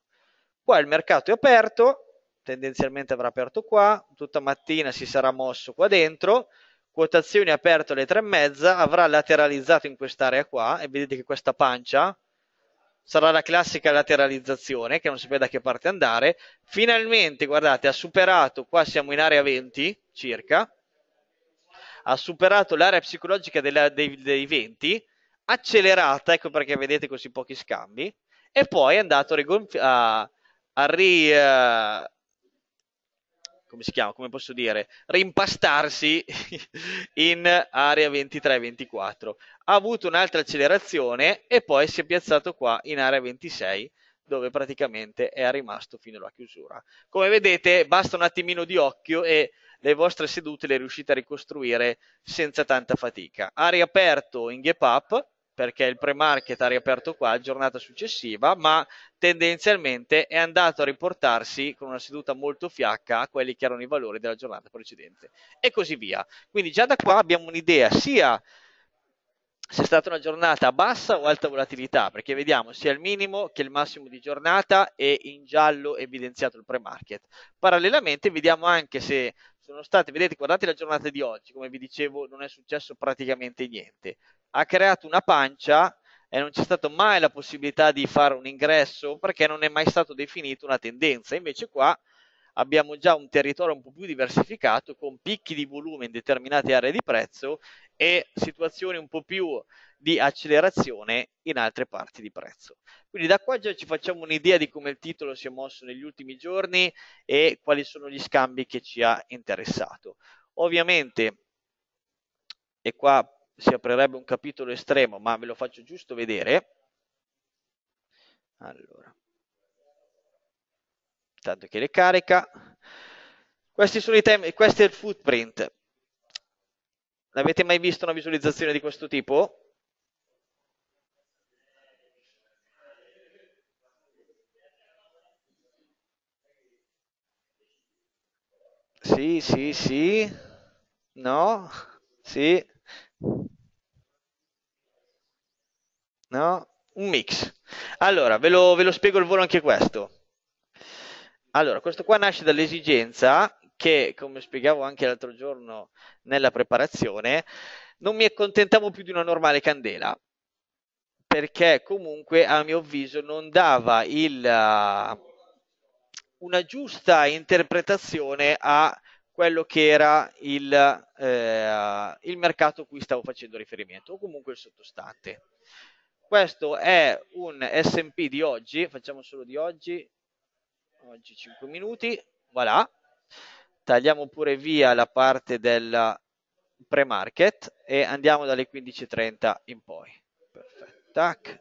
Qua il mercato è aperto, tendenzialmente avrà aperto qua, tutta mattina si sarà mosso qua dentro, quotazioni aperto alle tre e mezza avrà lateralizzato in quest'area qua e vedete che questa pancia sarà la classica lateralizzazione che non si vede da che parte andare. Finalmente, guardate, ha superato, qua siamo in area 20 circa, ha superato l'area psicologica della, dei, dei 20, accelerata, ecco perché vedete così pochi scambi, e poi è andato a, rigonfi- a a ri... Eh, come si chiama? Come posso dire? Rimpastarsi in area 23-24. Ha avuto un'altra accelerazione e poi si è piazzato qua in area 26 dove praticamente è rimasto fino alla chiusura. Come vedete basta un attimino di occhio e le vostre sedute le riuscite a ricostruire senza tanta fatica. Ha riaperto in gap up perché il pre-market ha riaperto qua, giornata successiva, ma tendenzialmente è andato a riportarsi con una seduta molto fiacca a quelli che erano i valori della giornata precedente e così via. Quindi già da qua abbiamo un'idea sia se è stata una giornata a bassa o alta volatilità, perché vediamo sia il minimo che il massimo di giornata e in giallo evidenziato il pre-market. Parallelamente vediamo anche se sono state, vedete, guardate la giornata di oggi, come vi dicevo non è successo praticamente niente ha creato una pancia e non c'è stata mai la possibilità di fare un ingresso perché non è mai stato definito una tendenza. Invece qua abbiamo già un territorio un po' più diversificato con picchi di volume in determinate aree di prezzo e situazioni un po' più di accelerazione in altre parti di prezzo. Quindi da qua già ci facciamo un'idea di come il titolo si è mosso negli ultimi giorni e quali sono gli scambi che ci ha interessato. Ovviamente, e qua si aprirebbe un capitolo estremo, ma ve lo faccio giusto vedere. Allora, tanto che le carica. Questi sono i temi, questo è il footprint. L'avete mai visto una visualizzazione di questo tipo? Sì, sì, sì. No? Sì. No? Un mix. Allora, ve lo, ve lo spiego il volo anche questo. Allora, questo qua nasce dall'esigenza che, come spiegavo anche l'altro giorno nella preparazione, non mi accontentavo più di una normale candela, perché comunque a mio avviso non dava il, una giusta interpretazione a quello che era il, eh, il mercato a cui stavo facendo riferimento o comunque il sottostante. Questo è un SP di oggi, facciamo solo di oggi, oggi 5 minuti, voilà. Tagliamo pure via la parte del pre-market e andiamo dalle 15.30 in poi. Perfetto, tac,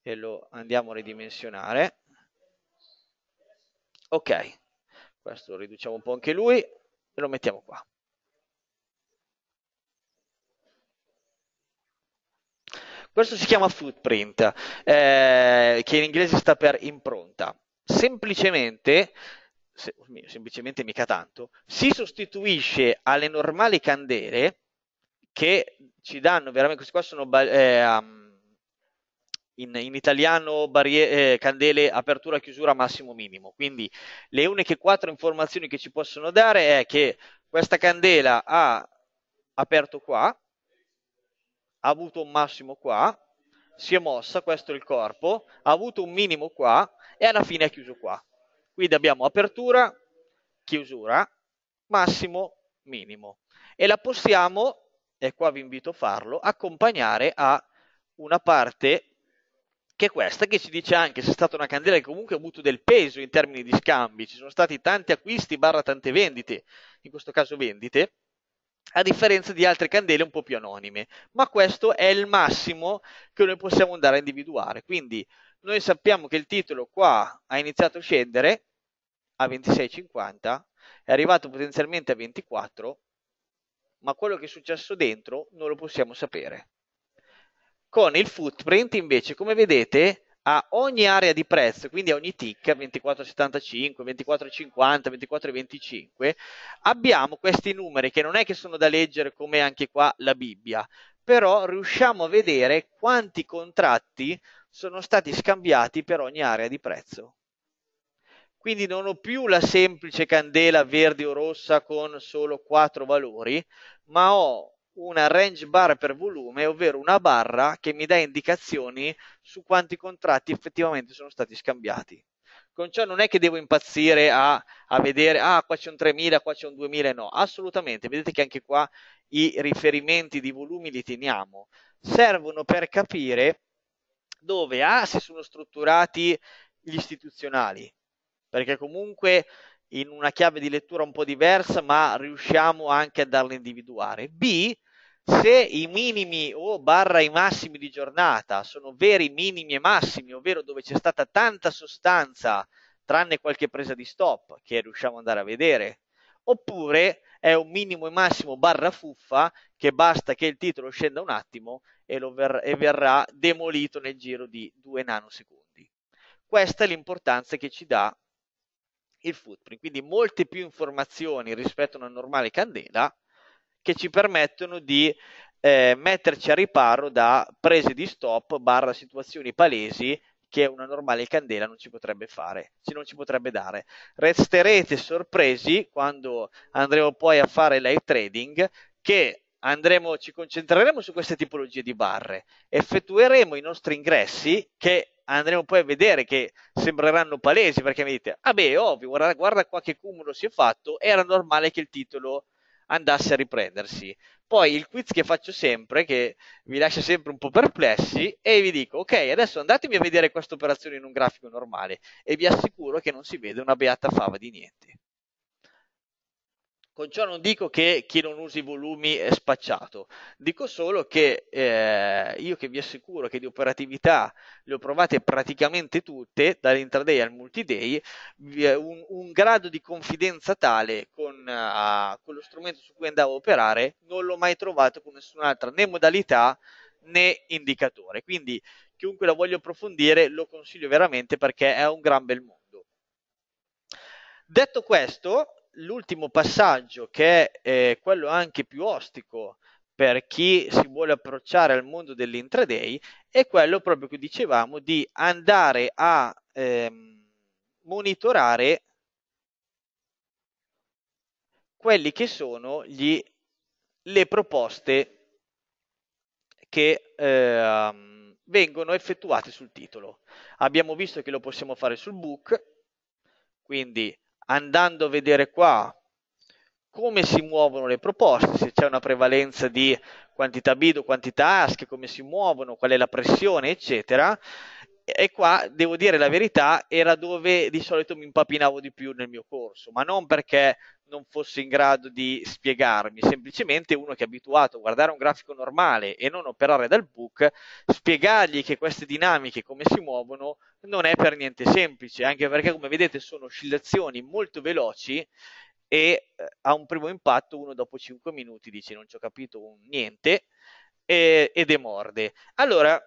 e lo andiamo a ridimensionare. Ok, questo lo riduciamo un po' anche lui e lo mettiamo qua. Questo si chiama footprint, eh, che in inglese sta per impronta. Semplicemente, se, semplicemente mica tanto, si sostituisce alle normali candele che ci danno veramente, queste qua sono... Eh, um, in, in italiano barriere, eh, candele apertura chiusura massimo minimo. Quindi le uniche quattro informazioni che ci possono dare è che questa candela ha aperto qua, ha avuto un massimo qua, si è mossa, questo è il corpo, ha avuto un minimo qua e alla fine ha chiuso qua. Quindi abbiamo apertura, chiusura, massimo, minimo. E la possiamo, e qua vi invito a farlo, accompagnare a una parte che è questa, che ci dice anche se è stata una candela che comunque ha avuto del peso in termini di scambi, ci sono stati tanti acquisti barra tante vendite, in questo caso vendite, a differenza di altre candele un po' più anonime, ma questo è il massimo che noi possiamo andare a individuare, quindi noi sappiamo che il titolo qua ha iniziato a scendere a 26,50, è arrivato potenzialmente a 24, ma quello che è successo dentro non lo possiamo sapere con il footprint invece come vedete a ogni area di prezzo, quindi a ogni tick 24,75, 24,50, 24,25, abbiamo questi numeri che non è che sono da leggere come anche qua la Bibbia, però riusciamo a vedere quanti contratti sono stati scambiati per ogni area di prezzo. Quindi non ho più la semplice candela verde o rossa con solo quattro valori, ma ho una range bar per volume, ovvero una barra che mi dà indicazioni su quanti contratti effettivamente sono stati scambiati. Con ciò non è che devo impazzire a, a vedere, ah, qua c'è un 3000, qua c'è un 2000, no, assolutamente. Vedete che anche qua i riferimenti di volumi li teniamo. Servono per capire dove A, ah, si sono strutturati gli istituzionali, perché comunque in una chiave di lettura un po' diversa, ma riusciamo anche a darle individuare. B, se i minimi o barra i massimi di giornata sono veri minimi e massimi, ovvero dove c'è stata tanta sostanza, tranne qualche presa di stop che riusciamo ad andare a vedere, oppure è un minimo e massimo barra fuffa che basta che il titolo scenda un attimo e, ver- e verrà demolito nel giro di due nanosecondi. Questa è l'importanza che ci dà il footprint, quindi molte più informazioni rispetto a una normale candela che ci permettono di eh, metterci a riparo da prese di stop barra situazioni palesi che una normale candela non ci potrebbe fare, non ci potrebbe dare. Resterete sorpresi quando andremo poi a fare live trading che andremo, ci concentreremo su queste tipologie di barre, effettueremo i nostri ingressi che andremo poi a vedere che sembreranno palesi perché mi dite, ah beh, ovvio, guarda, guarda qua che cumulo si è fatto, era normale che il titolo andasse a riprendersi. Poi il quiz che faccio sempre, che vi lascia sempre un po' perplessi, e vi dico, ok, adesso andatemi a vedere questa operazione in un grafico normale e vi assicuro che non si vede una beata fava di niente. Con ciò non dico che chi non usa i volumi è spacciato, dico solo che eh, io che vi assicuro che di operatività le ho provate praticamente tutte, dall'intraday al multiday, un, un grado di confidenza tale con, uh, con lo strumento su cui andavo a operare non l'ho mai trovato con nessun'altra né modalità né indicatore. Quindi chiunque la voglia approfondire lo consiglio veramente perché è un gran bel mondo. Detto questo, l'ultimo passaggio che è eh, quello anche più ostico per chi si vuole approcciare al mondo dell'intraday è quello proprio che dicevamo di andare a ehm, monitorare quelli che sono gli, le proposte che ehm, vengono effettuate sul titolo. Abbiamo visto che lo possiamo fare sul book, quindi andando a vedere qua come si muovono le proposte, se c'è una prevalenza di quantità bid o quantità ask, come si muovono, qual è la pressione, eccetera, e qua devo dire la verità, era dove di solito mi impapinavo di più nel mio corso, ma non perché non fossi in grado di spiegarmi, semplicemente uno che è abituato a guardare un grafico normale e non operare dal book, spiegargli che queste dinamiche, come si muovono, non è per niente semplice, anche perché come vedete sono oscillazioni molto veloci e eh, a un primo impatto uno dopo 5 minuti dice non ci ho capito niente e, ed è morde. Allora,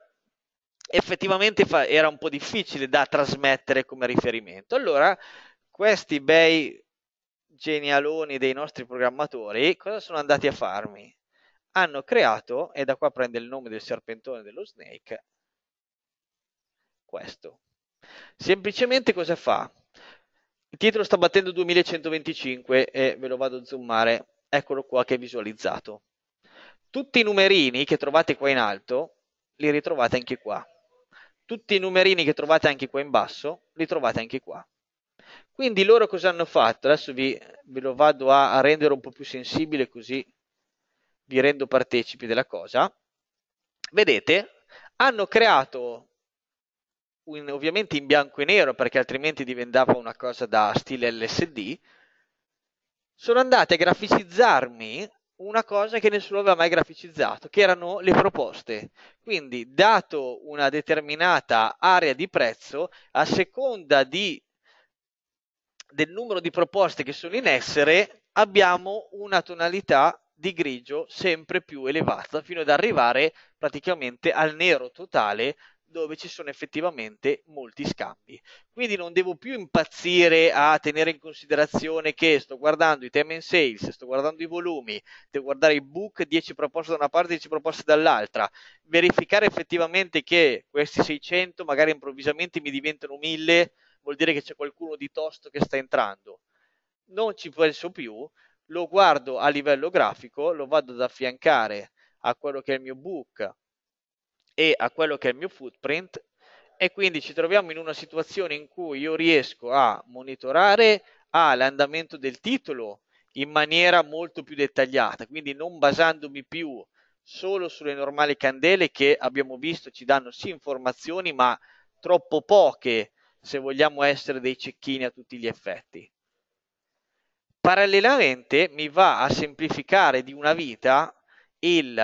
effettivamente fa- era un po' difficile da trasmettere come riferimento. Allora, questi bei genialoni dei nostri programmatori cosa sono andati a farmi? Hanno creato, e da qua prende il nome del serpentone dello Snake, questo. Semplicemente cosa fa? Il titolo sta battendo 2125 e ve lo vado a zoomare. Eccolo qua che è visualizzato. Tutti i numerini che trovate qua in alto li ritrovate anche qua tutti i numerini che trovate anche qua in basso, li trovate anche qua. Quindi loro cosa hanno fatto? Adesso vi, ve lo vado a, a rendere un po' più sensibile così vi rendo partecipi della cosa. Vedete, hanno creato un, ovviamente in bianco e nero perché altrimenti diventava una cosa da stile LSD. Sono andati a graficizzarmi una cosa che nessuno aveva mai graficizzato, che erano le proposte. Quindi, dato una determinata area di prezzo, a seconda di, del numero di proposte che sono in essere, abbiamo una tonalità di grigio sempre più elevata, fino ad arrivare praticamente al nero totale dove ci sono effettivamente molti scambi. Quindi non devo più impazzire a tenere in considerazione che sto guardando i temi in sales, sto guardando i volumi, devo guardare i book, 10 proposte da una parte, 10 proposte dall'altra, verificare effettivamente che questi 600 magari improvvisamente mi diventano 1000, vuol dire che c'è qualcuno di tosto che sta entrando. Non ci penso più, lo guardo a livello grafico, lo vado ad affiancare a quello che è il mio book e a quello che è il mio footprint e quindi ci troviamo in una situazione in cui io riesco a monitorare ah, l'andamento del titolo in maniera molto più dettagliata, quindi non basandomi più solo sulle normali candele che abbiamo visto ci danno sì informazioni, ma troppo poche se vogliamo essere dei cecchini a tutti gli effetti. Parallelamente mi va a semplificare di una vita il,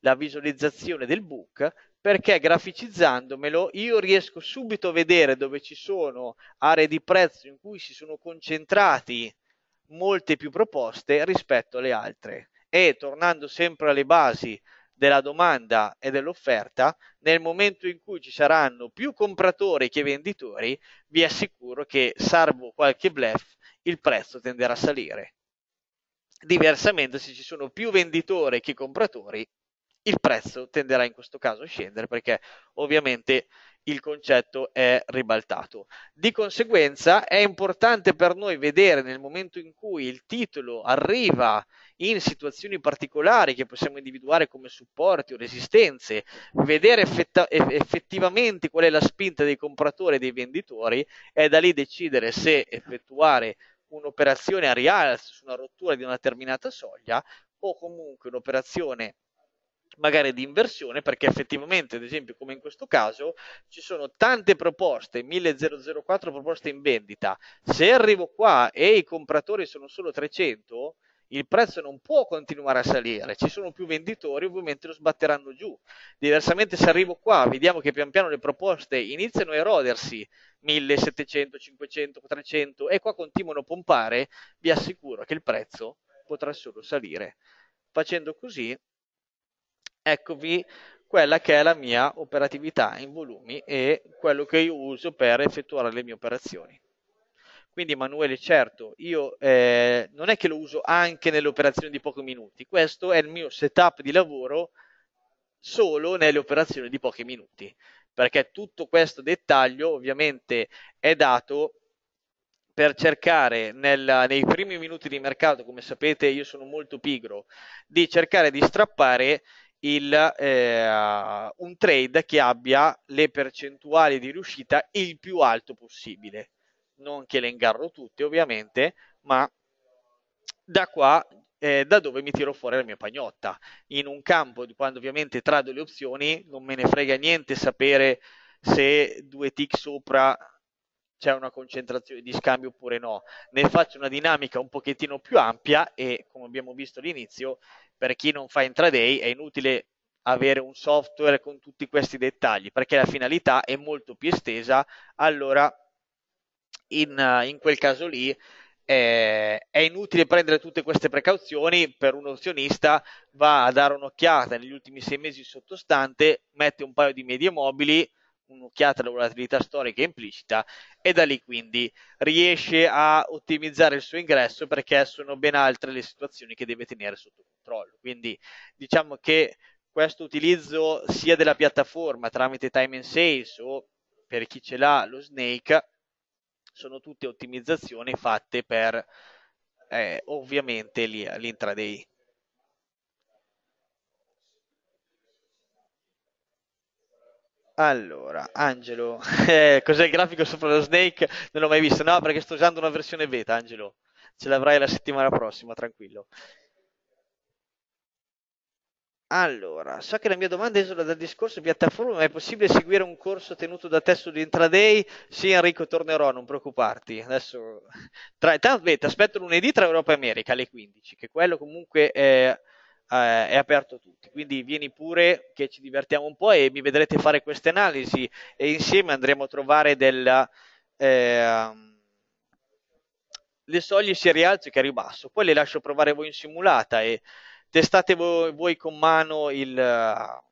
la visualizzazione del book perché graficizzandomelo io riesco subito a vedere dove ci sono aree di prezzo in cui si sono concentrati molte più proposte rispetto alle altre e tornando sempre alle basi della domanda e dell'offerta, nel momento in cui ci saranno più compratori che venditori, vi assicuro che, salvo qualche blef, il prezzo tenderà a salire. Diversamente, se ci sono più venditori che compratori, il prezzo tenderà in questo caso a scendere perché ovviamente il concetto è ribaltato. Di conseguenza è importante per noi vedere nel momento in cui il titolo arriva in situazioni particolari che possiamo individuare come supporti o resistenze, vedere effetta- effettivamente qual è la spinta dei compratori e dei venditori e da lì decidere se effettuare un'operazione a rialzo su una rottura di una determinata soglia o comunque un'operazione magari di inversione perché effettivamente ad esempio come in questo caso ci sono tante proposte 1004 proposte in vendita se arrivo qua e i compratori sono solo 300 il prezzo non può continuare a salire, ci sono più venditori, ovviamente lo sbatteranno giù. Diversamente se arrivo qua, vediamo che pian piano le proposte iniziano a erodersi, 1700, 500, 300 e qua continuano a pompare, vi assicuro che il prezzo potrà solo salire. Facendo così eccovi quella che è la mia operatività in volumi e quello che io uso per effettuare le mie operazioni. Quindi Emanuele, certo, io eh, non è che lo uso anche nelle operazioni di pochi minuti, questo è il mio setup di lavoro solo nelle operazioni di pochi minuti, perché tutto questo dettaglio ovviamente è dato per cercare nel, nei primi minuti di mercato, come sapete io sono molto pigro, di cercare di strappare il, eh, un trade che abbia le percentuali di riuscita il più alto possibile. Non che le ingarro tutte, ovviamente, ma da qua eh, da dove mi tiro fuori la mia pagnotta. In un campo, quando ovviamente trado le opzioni, non me ne frega niente sapere se due tick sopra c'è una concentrazione di scambio oppure no. Ne faccio una dinamica un pochettino più ampia e, come abbiamo visto all'inizio, per chi non fa intraday è inutile avere un software con tutti questi dettagli perché la finalità è molto più estesa allora in, in quel caso lì eh, è inutile prendere tutte queste precauzioni per un opzionista va a dare un'occhiata negli ultimi sei mesi sottostante mette un paio di medie mobili un'occhiata alla volatilità storica implicita e da lì quindi riesce a ottimizzare il suo ingresso perché sono ben altre le situazioni che deve tenere sotto controllo. Quindi diciamo che questo utilizzo sia della piattaforma tramite time and sales o per chi ce l'ha lo snake sono tutte ottimizzazioni fatte per eh, ovviamente l'intraday. Allora, Angelo, eh, cos'è il grafico sopra lo Snake? Non l'ho mai visto, no, perché sto usando una versione beta, Angelo. Ce l'avrai la settimana prossima, tranquillo. Allora, so che la mia domanda esula dal discorso piattaforma, ma è possibile seguire un corso tenuto da te sull'intraday? Sì, Enrico, tornerò, non preoccuparti. Adesso, tra, beh, ti aspetto lunedì tra Europa e America alle 15, che quello comunque è eh, è aperto a tutti. Quindi vieni pure che ci divertiamo un po' e mi vedrete fare queste analisi e insieme andremo a trovare della, eh, le soglie sia rialzo che a ribasso. Poi le lascio provare voi in simulata e testate voi, voi con mano il, la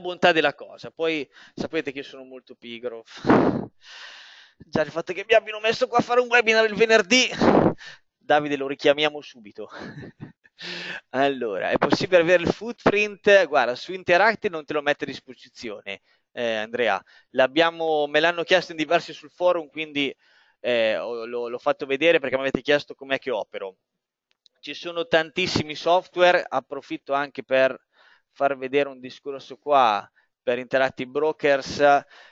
bontà della cosa. Poi sapete che io sono molto pigro. Già il fatto che mi abbiano messo qua a fare un webinar il venerdì Davide lo richiamiamo subito. Allora, è possibile avere il footprint? Guarda, su Interactive non te lo mette a disposizione, eh, Andrea. me l'hanno chiesto in diversi sul forum, quindi eh, l'ho, l'ho fatto vedere perché mi avete chiesto com'è che opero. Ci sono tantissimi software, approfitto anche per far vedere un discorso qua per Interactive Brokers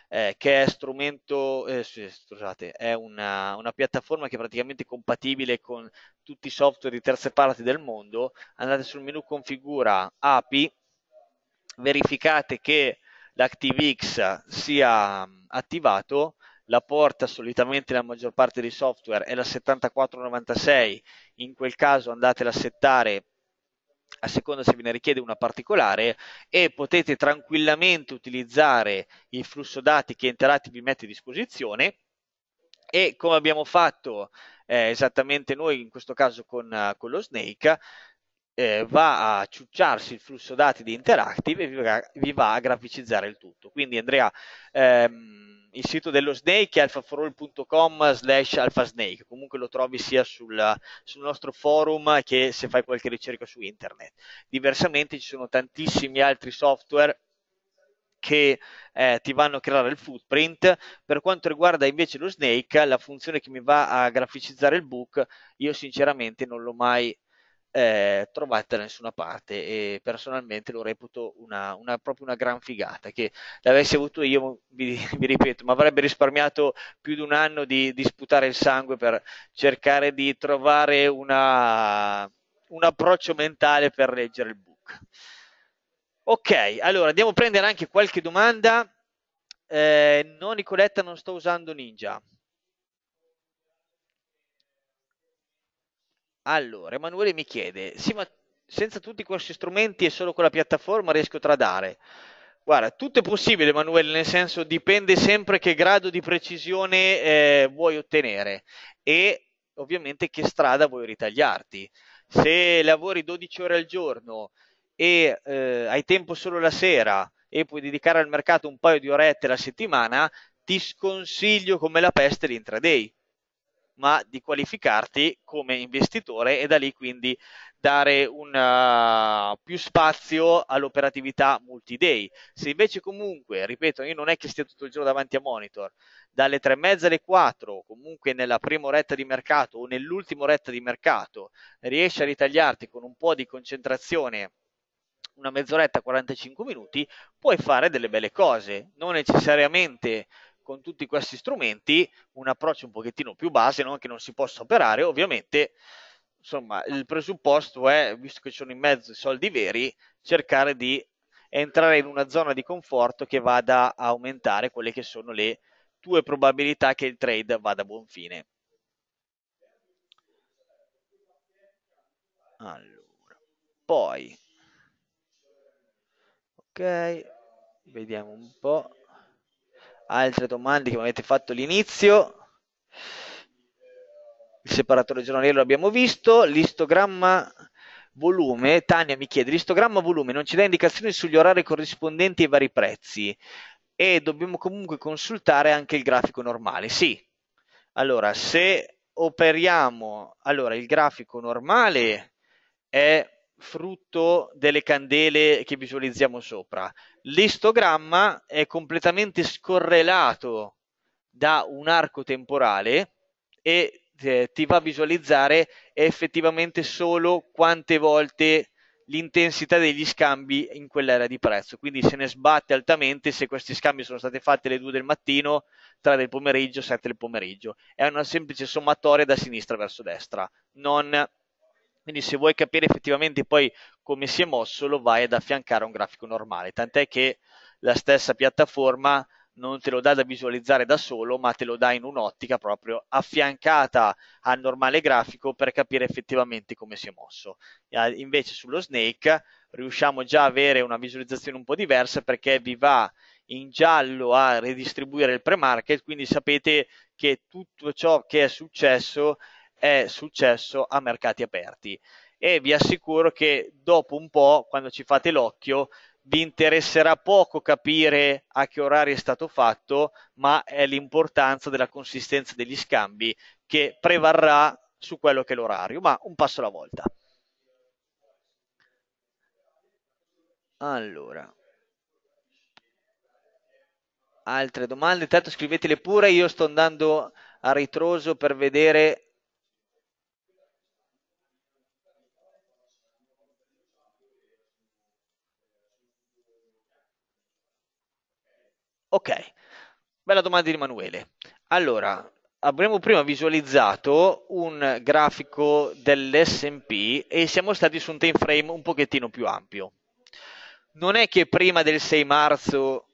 eh, che è strumento, eh, scusate, è una, una, piattaforma che è praticamente compatibile con tutti i software di terze parti del mondo. Andate sul menu configura API, verificate che l'ActiveX sia mm, attivato la porta solitamente la maggior parte dei software è la 7496, in quel caso andatela a settare a seconda se ve ne richiede una particolare e potete tranquillamente utilizzare il flusso dati che Interactive vi mette a disposizione e come abbiamo fatto eh, esattamente noi in questo caso con, eh, con lo Snake eh, va a ciucciarsi il flusso dati di Interactive e vi va, vi va a graficizzare il tutto. Quindi Andrea, ehm, il sito dello Snake è alfaforall.com slash alfasnake, comunque lo trovi sia sul, sul, nostro forum che se fai qualche ricerca su internet. Diversamente ci sono tantissimi altri software che eh, ti vanno a creare il footprint. Per quanto riguarda invece lo Snake, la funzione che mi va a graficizzare il book, io sinceramente non l'ho mai eh, trovate da nessuna parte e personalmente lo reputo una, una, proprio una gran figata che l'avessi avuto io, vi, vi ripeto, mi avrebbe risparmiato più di un anno di, di sputare il sangue per cercare di trovare una, un approccio mentale per leggere il book. Ok, allora andiamo a prendere anche qualche domanda. Eh, no, Nicoletta, non sto usando Ninja. Allora, Emanuele mi chiede, sì ma senza tutti questi strumenti e solo con la piattaforma riesco a tradare? Guarda, tutto è possibile Emanuele, nel senso dipende sempre che grado di precisione eh, vuoi ottenere e ovviamente che strada vuoi ritagliarti. Se lavori 12 ore al giorno e eh, hai tempo solo la sera e puoi dedicare al mercato un paio di orette la settimana, ti sconsiglio come la peste l'intraday ma di qualificarti come investitore e da lì quindi dare un uh, più spazio all'operatività multi-day. Se invece comunque, ripeto, io non è che stia tutto il giorno davanti a monitor, dalle tre e mezza alle quattro, comunque nella prima oretta di mercato o nell'ultima oretta di mercato, riesci a ritagliarti con un po' di concentrazione una mezz'oretta, 45 minuti, puoi fare delle belle cose, non necessariamente con tutti questi strumenti un approccio un pochettino più base, non che non si possa operare, ovviamente insomma il presupposto è, visto che ci sono in mezzo i soldi veri, cercare di entrare in una zona di conforto che vada a aumentare quelle che sono le tue probabilità che il trade vada a buon fine. Allora, poi, ok, vediamo un po' altre domande che mi avete fatto all'inizio. Il separatore giornaliero l'abbiamo visto, l'istogramma volume, Tania mi chiede, l'istogramma volume non ci dà indicazioni sugli orari corrispondenti ai vari prezzi e dobbiamo comunque consultare anche il grafico normale. Sì, allora se operiamo, allora il grafico normale è frutto delle candele che visualizziamo sopra. L'istogramma è completamente scorrelato da un arco temporale e eh, ti va a visualizzare effettivamente solo quante volte l'intensità degli scambi in quell'area di prezzo. Quindi se ne sbatte altamente se questi scambi sono stati fatti alle 2 del mattino, 3 del pomeriggio, 7 del pomeriggio. È una semplice sommatoria da sinistra verso destra, non quindi se vuoi capire effettivamente poi come si è mosso, lo vai ad affiancare a un grafico normale, tant'è che la stessa piattaforma non te lo dà da visualizzare da solo, ma te lo dà in un'ottica proprio affiancata al normale grafico per capire effettivamente come si è mosso. Ah, invece sullo Snake riusciamo già a avere una visualizzazione un po' diversa perché vi va in giallo a ridistribuire il pre-market, quindi sapete che tutto ciò che è successo è successo a mercati aperti e vi assicuro che dopo un po', quando ci fate l'occhio, vi interesserà poco capire a che orario è stato fatto, ma è l'importanza della consistenza degli scambi che prevarrà su quello che è l'orario, ma un passo alla volta. Allora, altre domande? Tanto scrivetele pure, io sto andando a ritroso per vedere Ok, bella domanda di Emanuele. Allora, abbiamo prima visualizzato un grafico dell'SP e siamo stati su un time frame un pochettino più ampio. Non è che prima del 6 marzo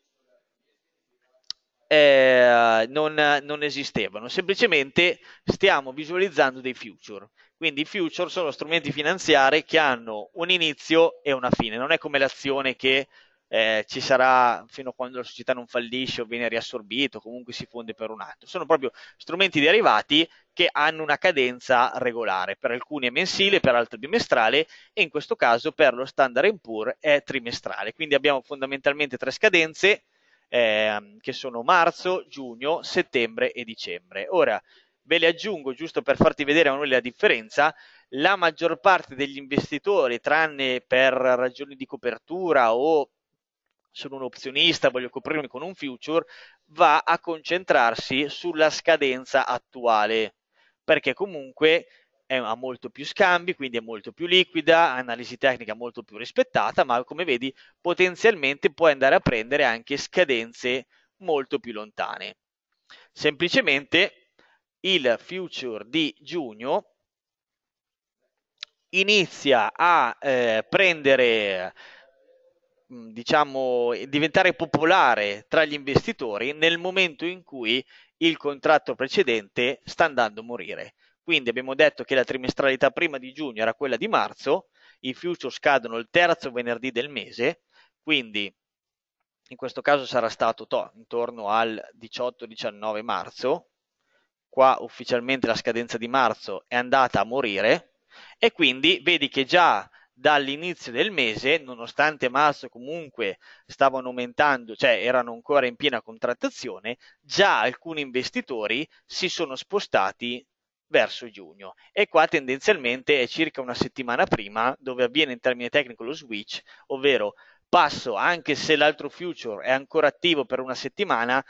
eh, non, non, esistevano, semplicemente stiamo visualizzando dei future. Quindi i future sono strumenti finanziari che hanno un inizio e una fine, non è come l'azione che eh, ci sarà fino a quando la società non fallisce o viene riassorbito, comunque si fonde per un atto. Sono proprio strumenti derivati che hanno una cadenza regolare, per alcuni è mensile, per altri bimestrale e in questo caso per lo standard Poor è trimestrale. Quindi abbiamo fondamentalmente tre scadenze eh, che sono marzo, giugno, settembre e dicembre. Ora ve le aggiungo giusto per farti vedere a noi la differenza, la maggior parte degli investitori, tranne per ragioni di copertura o sono un opzionista, voglio coprirmi con un future, va a concentrarsi sulla scadenza attuale, perché comunque è, ha molto più scambi, quindi è molto più liquida, analisi tecnica molto più rispettata, ma come vedi potenzialmente puoi andare a prendere anche scadenze molto più lontane. Semplicemente il future di giugno inizia a eh, prendere diciamo, eh, diventare popolare tra gli investitori nel momento in cui il contratto precedente sta andando a morire. Quindi abbiamo detto che la trimestralità prima di giugno era quella di marzo, i future scadono il terzo venerdì del mese, quindi in questo caso sarà stato to, intorno al 18-19 marzo, qua ufficialmente la scadenza di marzo è andata a morire e quindi vedi che già dall'inizio del mese, nonostante marzo comunque stavano aumentando, cioè erano ancora in piena contrattazione, già alcuni investitori si sono spostati verso giugno e qua tendenzialmente è circa una settimana prima dove avviene in termine tecnico lo switch, ovvero passo anche se l'altro future è ancora attivo per una settimana,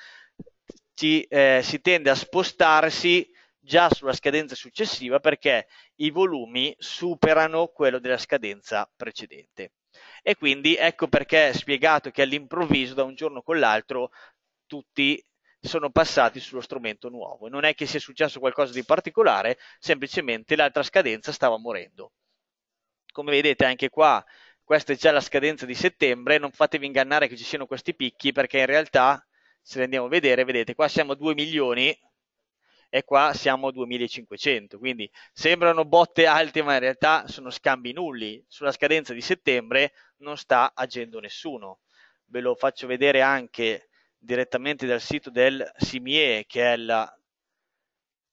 ci, eh, si tende a spostarsi già sulla scadenza successiva perché i volumi superano quello della scadenza precedente. E quindi ecco perché è spiegato che all'improvviso, da un giorno con l'altro, tutti sono passati sullo strumento nuovo. Non è che sia successo qualcosa di particolare, semplicemente l'altra scadenza stava morendo. Come vedete anche qua, questa è già la scadenza di settembre, non fatevi ingannare che ci siano questi picchi perché in realtà, se li andiamo a vedere, vedete qua siamo a 2 milioni, e qua siamo a 2500, quindi sembrano botte alte ma in realtà sono scambi nulli, sulla scadenza di settembre non sta agendo nessuno, ve lo faccio vedere anche direttamente dal sito del CIMIE che è la,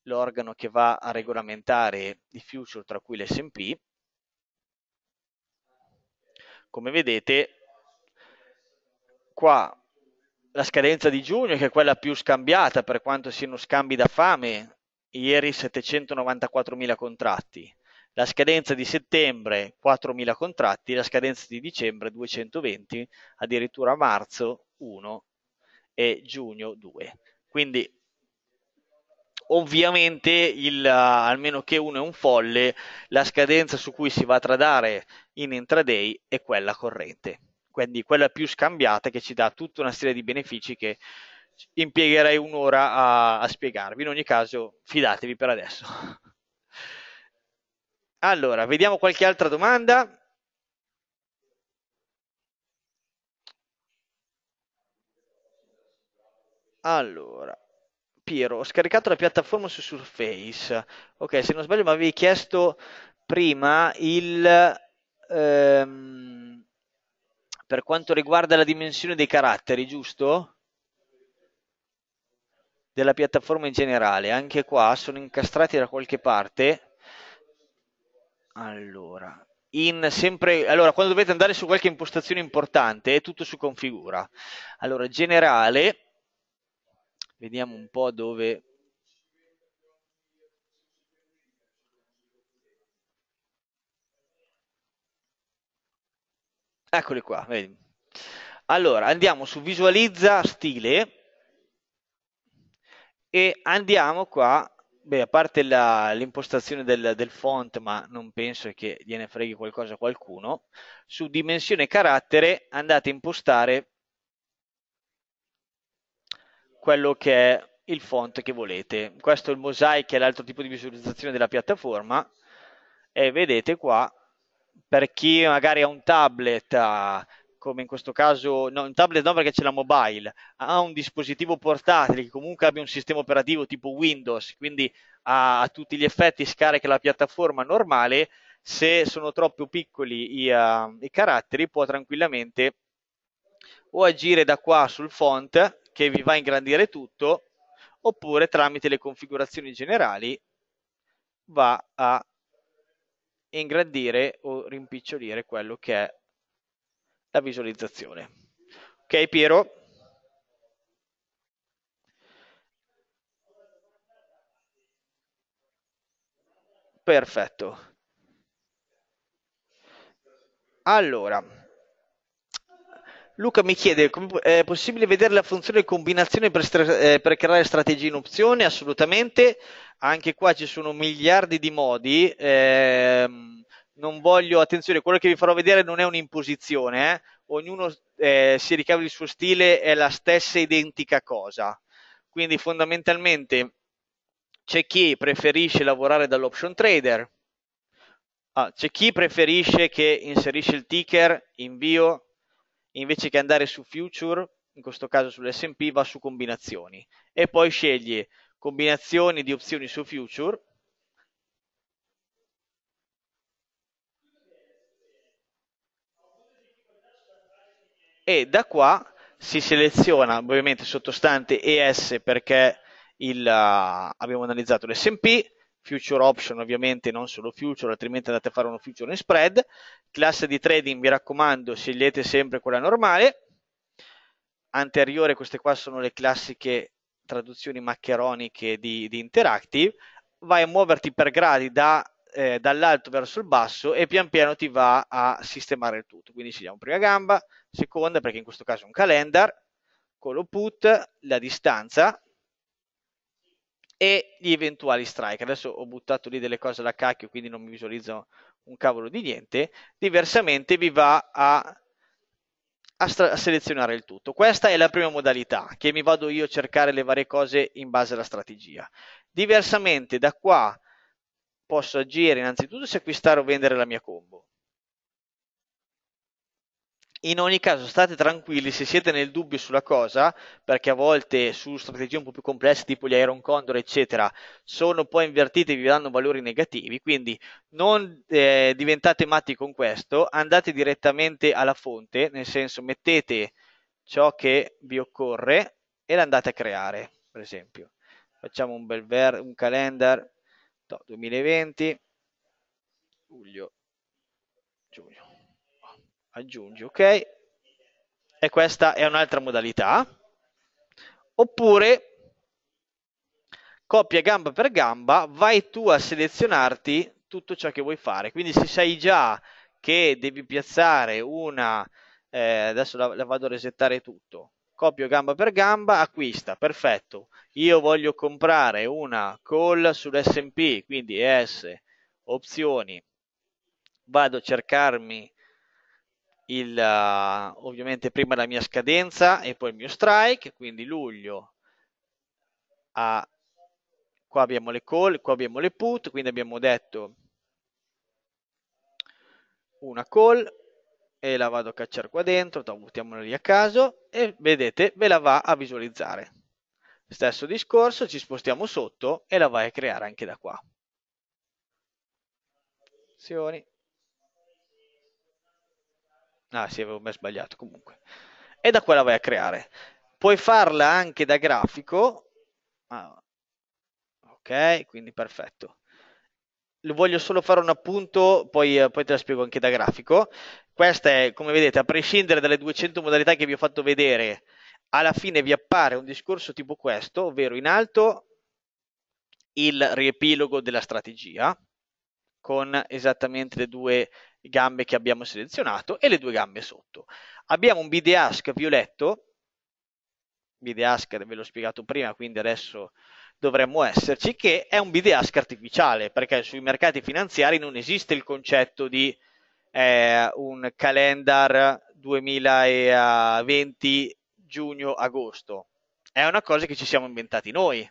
l'organo che va a regolamentare i future tra cui l'S&P, come vedete qua la scadenza di giugno, che è quella più scambiata per quanto siano scambi da fame, ieri 794.000 contratti, la scadenza di settembre 4.000 contratti, la scadenza di dicembre 220, addirittura marzo 1 e giugno 2. Quindi ovviamente, il, almeno che uno è un folle, la scadenza su cui si va a tradare in intraday è quella corrente quindi quella più scambiata che ci dà tutta una serie di benefici che impiegherei un'ora a, a spiegarvi. In ogni caso, fidatevi per adesso. Allora, vediamo qualche altra domanda. Allora, Piero, ho scaricato la piattaforma su Surface. Ok, se non sbaglio mi avevi chiesto prima il... Ehm per quanto riguarda la dimensione dei caratteri, giusto? Della piattaforma in generale, anche qua sono incastrati da qualche parte. Allora, sempre, allora, quando dovete andare su qualche impostazione importante, è tutto su configura. Allora, generale, vediamo un po' dove Eccoli qua, vedi. Allora, andiamo su visualizza stile e andiamo qua, beh, a parte l'impostazione del, del, font, ma non penso che gliene freghi qualcosa a qualcuno, su dimensione carattere andate a impostare quello che è il font che volete. Questo è il mosaic, che è l'altro tipo di visualizzazione della piattaforma e vedete qua per chi magari ha un tablet, ah, come in questo caso, no, un tablet no perché c'è la mobile, ha un dispositivo portatile che comunque abbia un sistema operativo tipo Windows, quindi a, a tutti gli effetti scarica la piattaforma normale, se sono troppo piccoli i, uh, i caratteri può tranquillamente o agire da qua sul font che vi va a ingrandire tutto oppure tramite le configurazioni generali va a e ingrandire o rimpicciolire quello che è la visualizzazione. Ok Piero? Perfetto. Allora, Luca mi chiede, è possibile vedere la funzione combinazione per, stra- eh, per creare strategie in opzione? Assolutamente, anche qua ci sono miliardi di modi. Ehm, non voglio, attenzione, quello che vi farò vedere non è un'imposizione, eh? ognuno eh, si ricava il suo stile, è la stessa identica cosa. Quindi fondamentalmente c'è chi preferisce lavorare dall'option trader, ah, c'è chi preferisce che inserisce il ticker, invio, invece che andare su future, in questo caso sull'S&P va su combinazioni e poi sceglie combinazioni di opzioni su future e da qua si seleziona ovviamente sottostante ES perché il, abbiamo analizzato l'S&P future option ovviamente non solo future altrimenti andate a fare uno future in spread classe di trading mi raccomando scegliete sempre quella normale anteriore queste qua sono le classiche traduzioni maccheroniche di, di interactive vai a muoverti per gradi da, eh, dall'alto verso il basso e pian piano ti va a sistemare il tutto quindi scegliamo prima gamba seconda perché in questo caso è un calendar collo put la distanza e gli eventuali strike. Adesso ho buttato lì delle cose da cacchio, quindi non mi visualizzo un cavolo di niente. Diversamente vi va a a, stra- a, selezionare il tutto. Questa è la prima modalità che mi vado io a cercare le varie cose in base alla strategia. Diversamente da qua posso agire innanzitutto se acquistare o vendere la mia combo. In ogni caso, state tranquilli se siete nel dubbio sulla cosa, perché a volte su strategie un po' più complesse, tipo gli Iron Condor, eccetera, sono poi invertite e vi danno valori negativi. Quindi non eh, diventate matti con questo, andate direttamente alla fonte, nel senso mettete ciò che vi occorre e l'andate a creare, per esempio. Facciamo un bel ver- un calendar no, 2020 luglio giugno aggiungi ok e questa è un'altra modalità oppure copia gamba per gamba vai tu a selezionarti tutto ciò che vuoi fare quindi se sai già che devi piazzare una eh, adesso la, la vado a resettare tutto copio gamba per gamba, acquista, perfetto. Io voglio comprare una call sull'SP, quindi S, opzioni, vado a cercarmi il, uh, ovviamente prima la mia scadenza e poi il mio strike, quindi luglio a, qua abbiamo le call, qua abbiamo le put, quindi abbiamo detto una call e la vado a cacciare qua dentro, buttiamola lì a caso e vedete ve la va a visualizzare. Stesso discorso, ci spostiamo sotto e la vai a creare anche da qua. Azioni. Ah sì, avevo mai sbagliato comunque. E da quella vai a creare. Puoi farla anche da grafico. Ah, ok, quindi perfetto. voglio solo fare un appunto, poi, eh, poi te la spiego anche da grafico. Questa è, come vedete, a prescindere dalle 200 modalità che vi ho fatto vedere, alla fine vi appare un discorso tipo questo, ovvero in alto il riepilogo della strategia, con esattamente le due gambe che abbiamo selezionato e le due gambe sotto. Abbiamo un bideask violetto, bideask ve l'ho spiegato prima, quindi adesso dovremmo esserci, che è un bideask artificiale, perché sui mercati finanziari non esiste il concetto di eh, un calendar 2020 giugno-agosto. È una cosa che ci siamo inventati noi.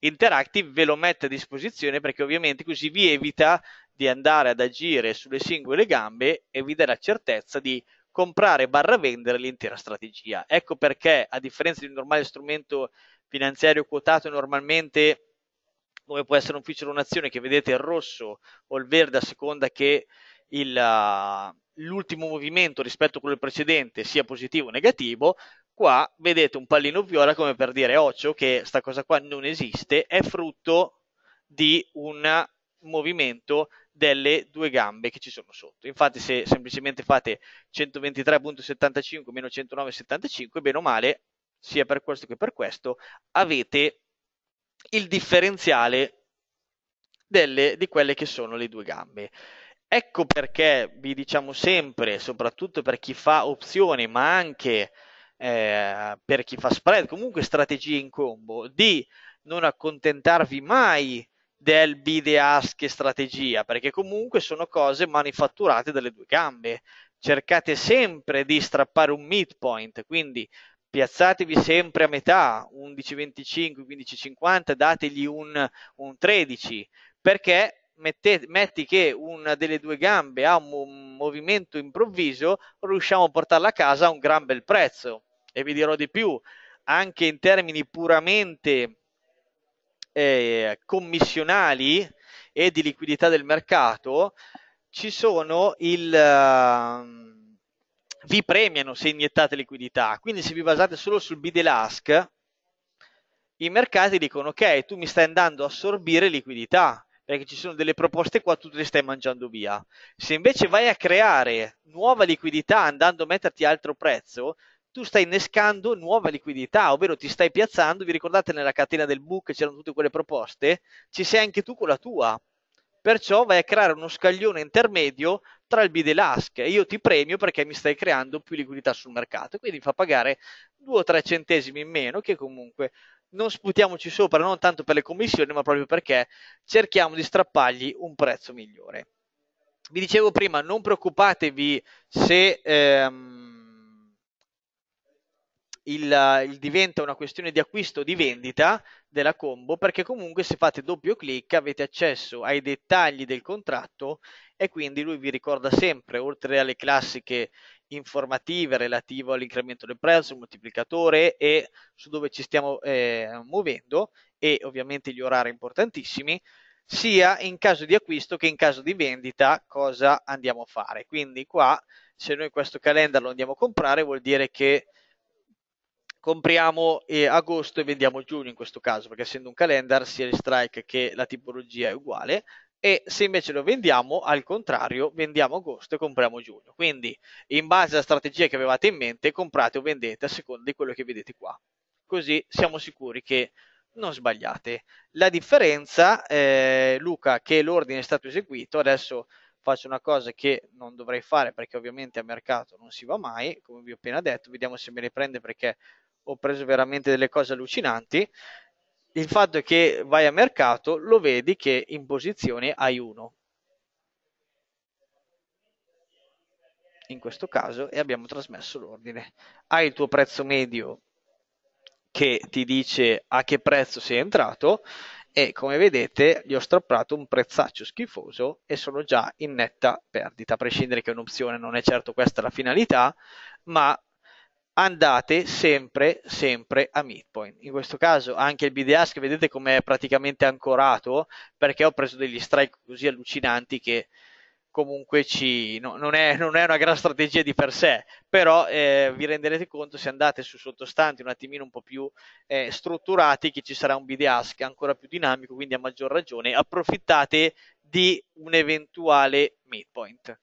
Interactive ve lo mette a disposizione perché ovviamente così vi evita di andare ad agire sulle singole gambe e vi dà la certezza di comprare barra vendere l'intera strategia. Ecco perché, a differenza di un normale strumento finanziario quotato normalmente come può essere un feature o un'azione che vedete il rosso o il verde a seconda che il, uh, l'ultimo movimento rispetto a quello precedente sia positivo o negativo, qua vedete un pallino viola come per dire occhio che sta cosa qua non esiste, è frutto di un movimento delle due gambe che ci sono sotto. Infatti se semplicemente fate 123.75 meno 109.75, bene o male, sia per questo che per questo, avete il differenziale delle, di quelle che sono le due gambe. Ecco perché vi diciamo sempre, soprattutto per chi fa opzioni, ma anche eh, per chi fa spread, comunque strategie in combo, di non accontentarvi mai del bide ask strategia, perché comunque sono cose manifatturate dalle due gambe. Cercate sempre di strappare un midpoint, quindi piazzatevi sempre a metà, 11,25, 15,50, dategli un, un 13, perché mettete, metti che una delle due gambe ha un movimento improvviso, riusciamo a portarla a casa a un gran bel prezzo. E vi dirò di più, anche in termini puramente eh, commissionali e di liquidità del mercato, ci sono il... Uh, vi premiano se iniettate liquidità, quindi se vi basate solo sul BDLASK, i mercati dicono ok, tu mi stai andando a assorbire liquidità, perché ci sono delle proposte qua, tu te le stai mangiando via. Se invece vai a creare nuova liquidità andando a metterti altro prezzo, tu stai innescando nuova liquidità, ovvero ti stai piazzando, vi ricordate nella catena del book c'erano tutte quelle proposte, ci sei anche tu con la tua. Perciò vai a creare uno scaglione intermedio tra il bid e l'ask e io ti premio perché mi stai creando più liquidità sul mercato, quindi mi fa pagare 2 o 3 centesimi in meno che comunque non sputiamoci sopra non tanto per le commissioni, ma proprio perché cerchiamo di strappargli un prezzo migliore. Vi dicevo prima, non preoccupatevi se ehm, il, il diventa una questione di acquisto o di vendita della combo perché comunque se fate doppio clic avete accesso ai dettagli del contratto e quindi lui vi ricorda sempre oltre alle classiche informative relative all'incremento del prezzo, moltiplicatore e su dove ci stiamo eh, muovendo e ovviamente gli orari importantissimi sia in caso di acquisto che in caso di vendita cosa andiamo a fare. Quindi qua se noi questo calendar lo andiamo a comprare vuol dire che compriamo eh, agosto e vendiamo giugno in questo caso, perché essendo un calendar sia il strike che la tipologia è uguale, e se invece lo vendiamo al contrario vendiamo agosto e compriamo giugno quindi in base alla strategia che avevate in mente comprate o vendete a seconda di quello che vedete qua così siamo sicuri che non sbagliate la differenza eh, Luca che l'ordine è stato eseguito adesso faccio una cosa che non dovrei fare perché ovviamente a mercato non si va mai come vi ho appena detto vediamo se me le prende perché ho preso veramente delle cose allucinanti. Il fatto è che vai a mercato, lo vedi che in posizione hai uno. In questo caso, e abbiamo trasmesso l'ordine. Hai il tuo prezzo medio che ti dice a che prezzo sei entrato e come vedete gli ho strappato un prezzaccio schifoso e sono già in netta perdita, a prescindere che un'opzione non è certo questa la finalità, ma andate sempre, sempre a midpoint. In questo caso anche il BDASK vedete com'è praticamente ancorato perché ho preso degli strike così allucinanti che comunque ci, no, non, è, non, è, una gran strategia di per sé, però eh, vi renderete conto se andate su sottostanti un attimino un po' più eh, strutturati che ci sarà un BDASK ancora più dinamico, quindi a maggior ragione approfittate di un eventuale midpoint.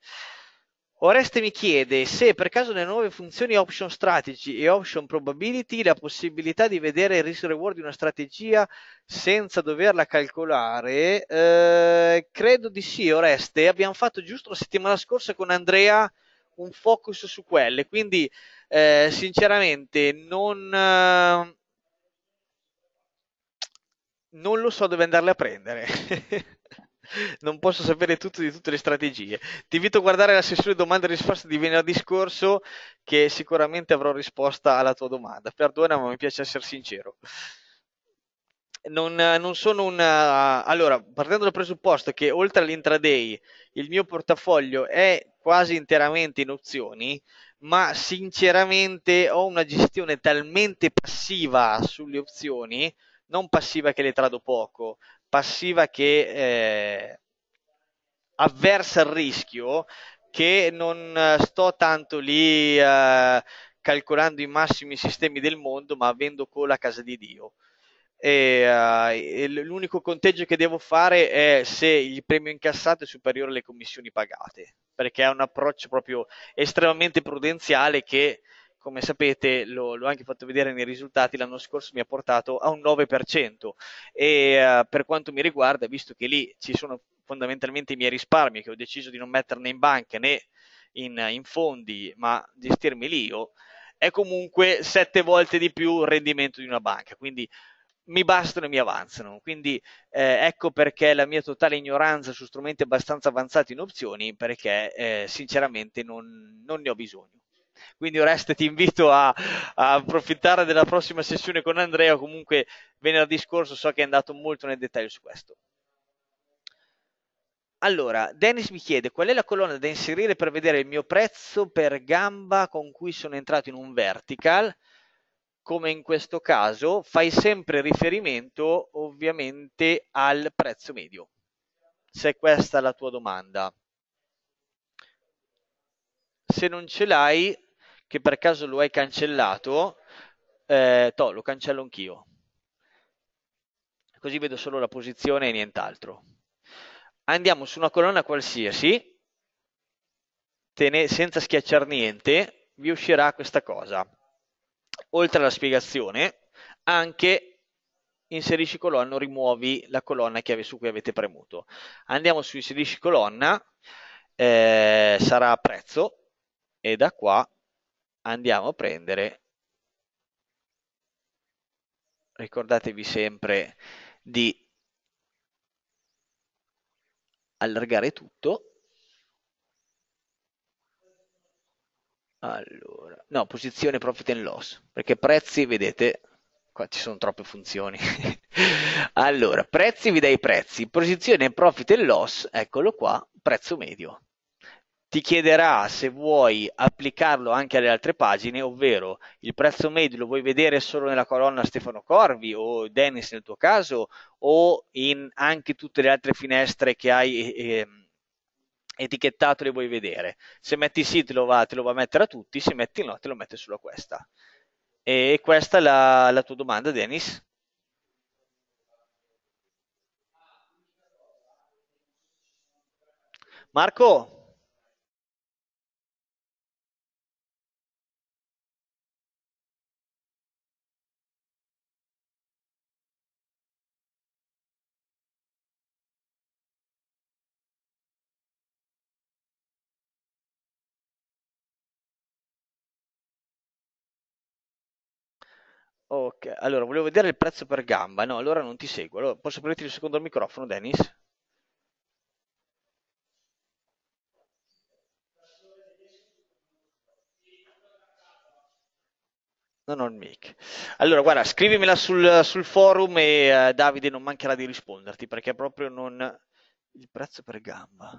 Oreste mi chiede se per caso nelle nuove funzioni Option Strategy e Option Probability la possibilità di vedere il risk reward di una strategia senza doverla calcolare. Eh, credo di sì, Oreste. Abbiamo fatto giusto la settimana scorsa con Andrea un focus su quelle, quindi eh, sinceramente non, eh, non lo so dove andarle a prendere. non posso sapere tutto di tutte le strategie. Ti invito a guardare la sessione domande e risposte di venerdì scorso, che sicuramente avrò risposta alla tua domanda. Perdona, ma mi piace essere sincero. Non, non sono un. Allora, partendo dal presupposto che oltre all'intraday il mio portafoglio è quasi interamente in opzioni, ma sinceramente ho una gestione talmente passiva sulle opzioni non passiva che le trado poco, passiva che eh, avversa il rischio, che non sto tanto lì eh, calcolando i massimi sistemi del mondo, ma avendo cola a casa di Dio. E, uh, l'unico conteggio che devo fare è se il premio incassato è superiore alle commissioni pagate, perché è un approccio proprio estremamente prudenziale che come sapete lo, l'ho anche fatto vedere nei risultati, l'anno scorso mi ha portato a un 9% e uh, per quanto mi riguarda, visto che lì ci sono fondamentalmente i miei risparmi che ho deciso di non mettere né in banca né in, in fondi, ma gestirmi lì io, è comunque 7 volte di più il rendimento di una banca. Quindi mi bastano e mi avanzano. Quindi eh, ecco perché la mia totale ignoranza su strumenti abbastanza avanzati in opzioni, perché eh, sinceramente non, non ne ho bisogno. Quindi Oreste ti invito a, a approfittare della prossima sessione con Andrea, comunque venerdì scorso so che è andato molto nel dettaglio su questo. Allora, Dennis mi chiede qual è la colonna da inserire per vedere il mio prezzo per gamba con cui sono entrato in un vertical. Come in questo caso, fai sempre riferimento ovviamente al prezzo medio. Se questa è la tua domanda. Se non ce l'hai, che per caso lo hai cancellato, eh, to, lo cancello anch'io. Così vedo solo la posizione e nient'altro. Andiamo su una colonna qualsiasi, tene, senza schiacciare niente, vi uscirà questa cosa. Oltre alla spiegazione, anche inserisci colonna o rimuovi la colonna che, su cui avete premuto. Andiamo su inserisci colonna, eh, sarà prezzo e da qua andiamo a prendere ricordatevi sempre di allargare tutto allora no posizione profit and loss perché prezzi vedete qua ci sono troppe funzioni allora prezzi vi dai prezzi posizione profit and loss eccolo qua prezzo medio ti chiederà se vuoi applicarlo anche alle altre pagine, ovvero il prezzo medio lo vuoi vedere solo nella colonna Stefano Corvi o Dennis nel tuo caso o in anche tutte le altre finestre che hai eh, ehm, etichettato le vuoi vedere. Se metti sì te lo, va, te lo va a mettere a tutti, se metti no te lo mette solo a questa. E questa è la, la tua domanda Dennis? Marco? Ok, allora volevo vedere il prezzo per gamba. No, allora non ti seguo. Allora, posso prenderti il secondo microfono, Dennis? ho il mic. Allora, guarda, scrivimela sul, sul forum e uh, Davide non mancherà di risponderti perché proprio non... Il prezzo per gamba.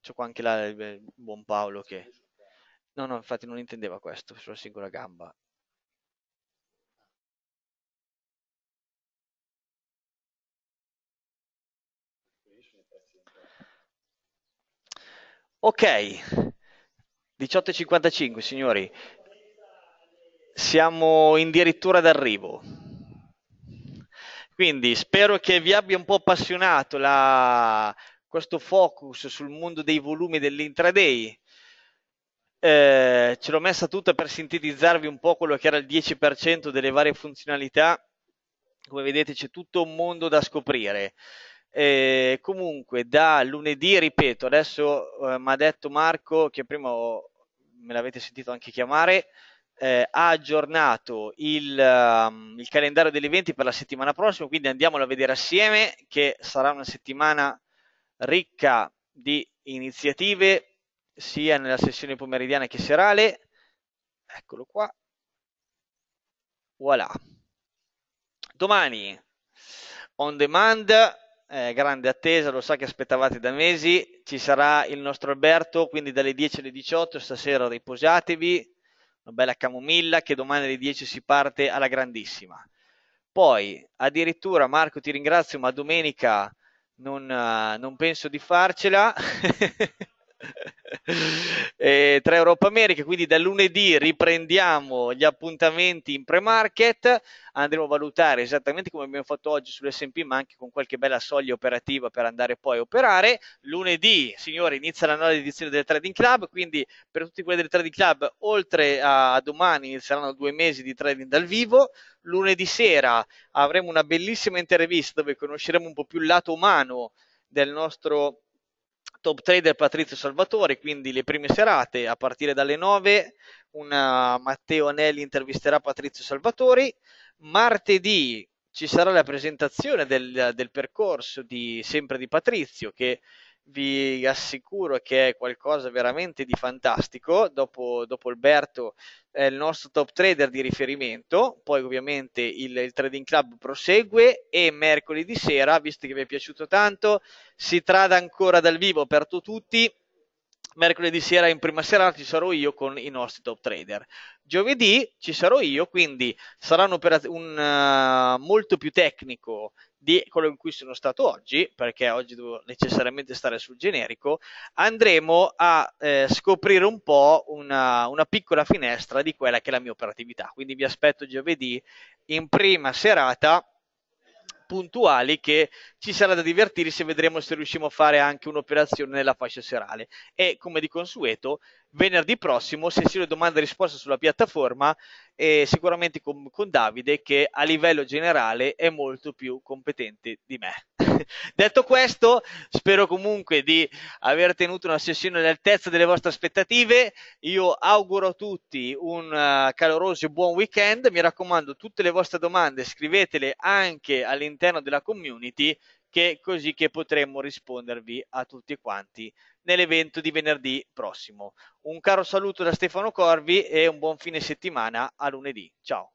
C'è qua anche la, il buon Paolo che... No, no, infatti non intendeva questo, sulla singola gamba. Ok, 18.55 signori, siamo addirittura d'arrivo. Quindi spero che vi abbia un po' appassionato la, questo focus sul mondo dei volumi dell'intraday. Eh, ce l'ho messa tutta per sintetizzarvi un po' quello che era il 10% delle varie funzionalità. Come vedete c'è tutto un mondo da scoprire. E eh, comunque da lunedì, ripeto, adesso eh, mi ha detto Marco che prima ho, me l'avete sentito anche chiamare, eh, ha aggiornato il, um, il, calendario degli eventi per la settimana prossima, quindi andiamolo a vedere assieme che sarà una settimana ricca di iniziative sia nella sessione pomeridiana che serale. Eccolo qua. Voilà. Domani on demand eh, grande attesa, lo sa che aspettavate da mesi, ci sarà il nostro Alberto, quindi dalle 10 alle 18 stasera riposatevi, una bella camomilla che domani alle 10 si parte alla grandissima. Poi addirittura Marco ti ringrazio, ma domenica non, eh, non penso di farcela. e tra Europa America. Quindi da lunedì riprendiamo gli appuntamenti in pre-market, andremo a valutare esattamente come abbiamo fatto oggi sull'SP, ma anche con qualche bella soglia operativa per andare poi a operare. Lunedì, signori, inizia la nuova edizione del Trading Club, quindi per tutti quelli del Trading Club, oltre a domani inizieranno due mesi di trading dal vivo. Lunedì sera avremo una bellissima intervista dove conosceremo un po' più il lato umano del nostro top trader Patrizio Salvatore, quindi le prime serate a partire dalle 9 una Matteo Anelli intervisterà Patrizio Salvatori, martedì ci sarà la presentazione del, del percorso di, sempre di Patrizio che vi assicuro che è qualcosa veramente di fantastico. Dopo, dopo Alberto è il nostro top trader di riferimento, poi ovviamente il, il, Trading Club prosegue e mercoledì sera, visto che vi è piaciuto tanto, si trada ancora dal vivo aperto tutti. Mercoledì sera in prima serata ci sarò io con i nostri top trader. Giovedì ci sarò io, quindi sarà un, uh, molto più tecnico di quello in cui sono stato oggi, perché oggi devo necessariamente stare sul generico, andremo a eh, scoprire un po' una, una, piccola finestra di quella che è la mia operatività. Quindi vi aspetto giovedì in prima serata puntuali che ci sarà da divertire se vedremo se riusciamo a fare anche un'operazione nella fascia serale. E come di consueto, venerdì prossimo sessione domande e risposte sulla piattaforma, eh, sicuramente con, con Davide che a livello generale è molto più competente di me. Detto questo, spero comunque di aver tenuto una sessione all'altezza delle vostre aspettative. Io auguro a tutti un eh, caloroso e buon weekend. Mi raccomando, tutte le vostre domande scrivetele anche all'interno della community, che così che potremo rispondervi a tutti quanti nell'evento di venerdì prossimo. Un caro saluto da Stefano Corvi e un buon fine settimana a lunedì. Ciao.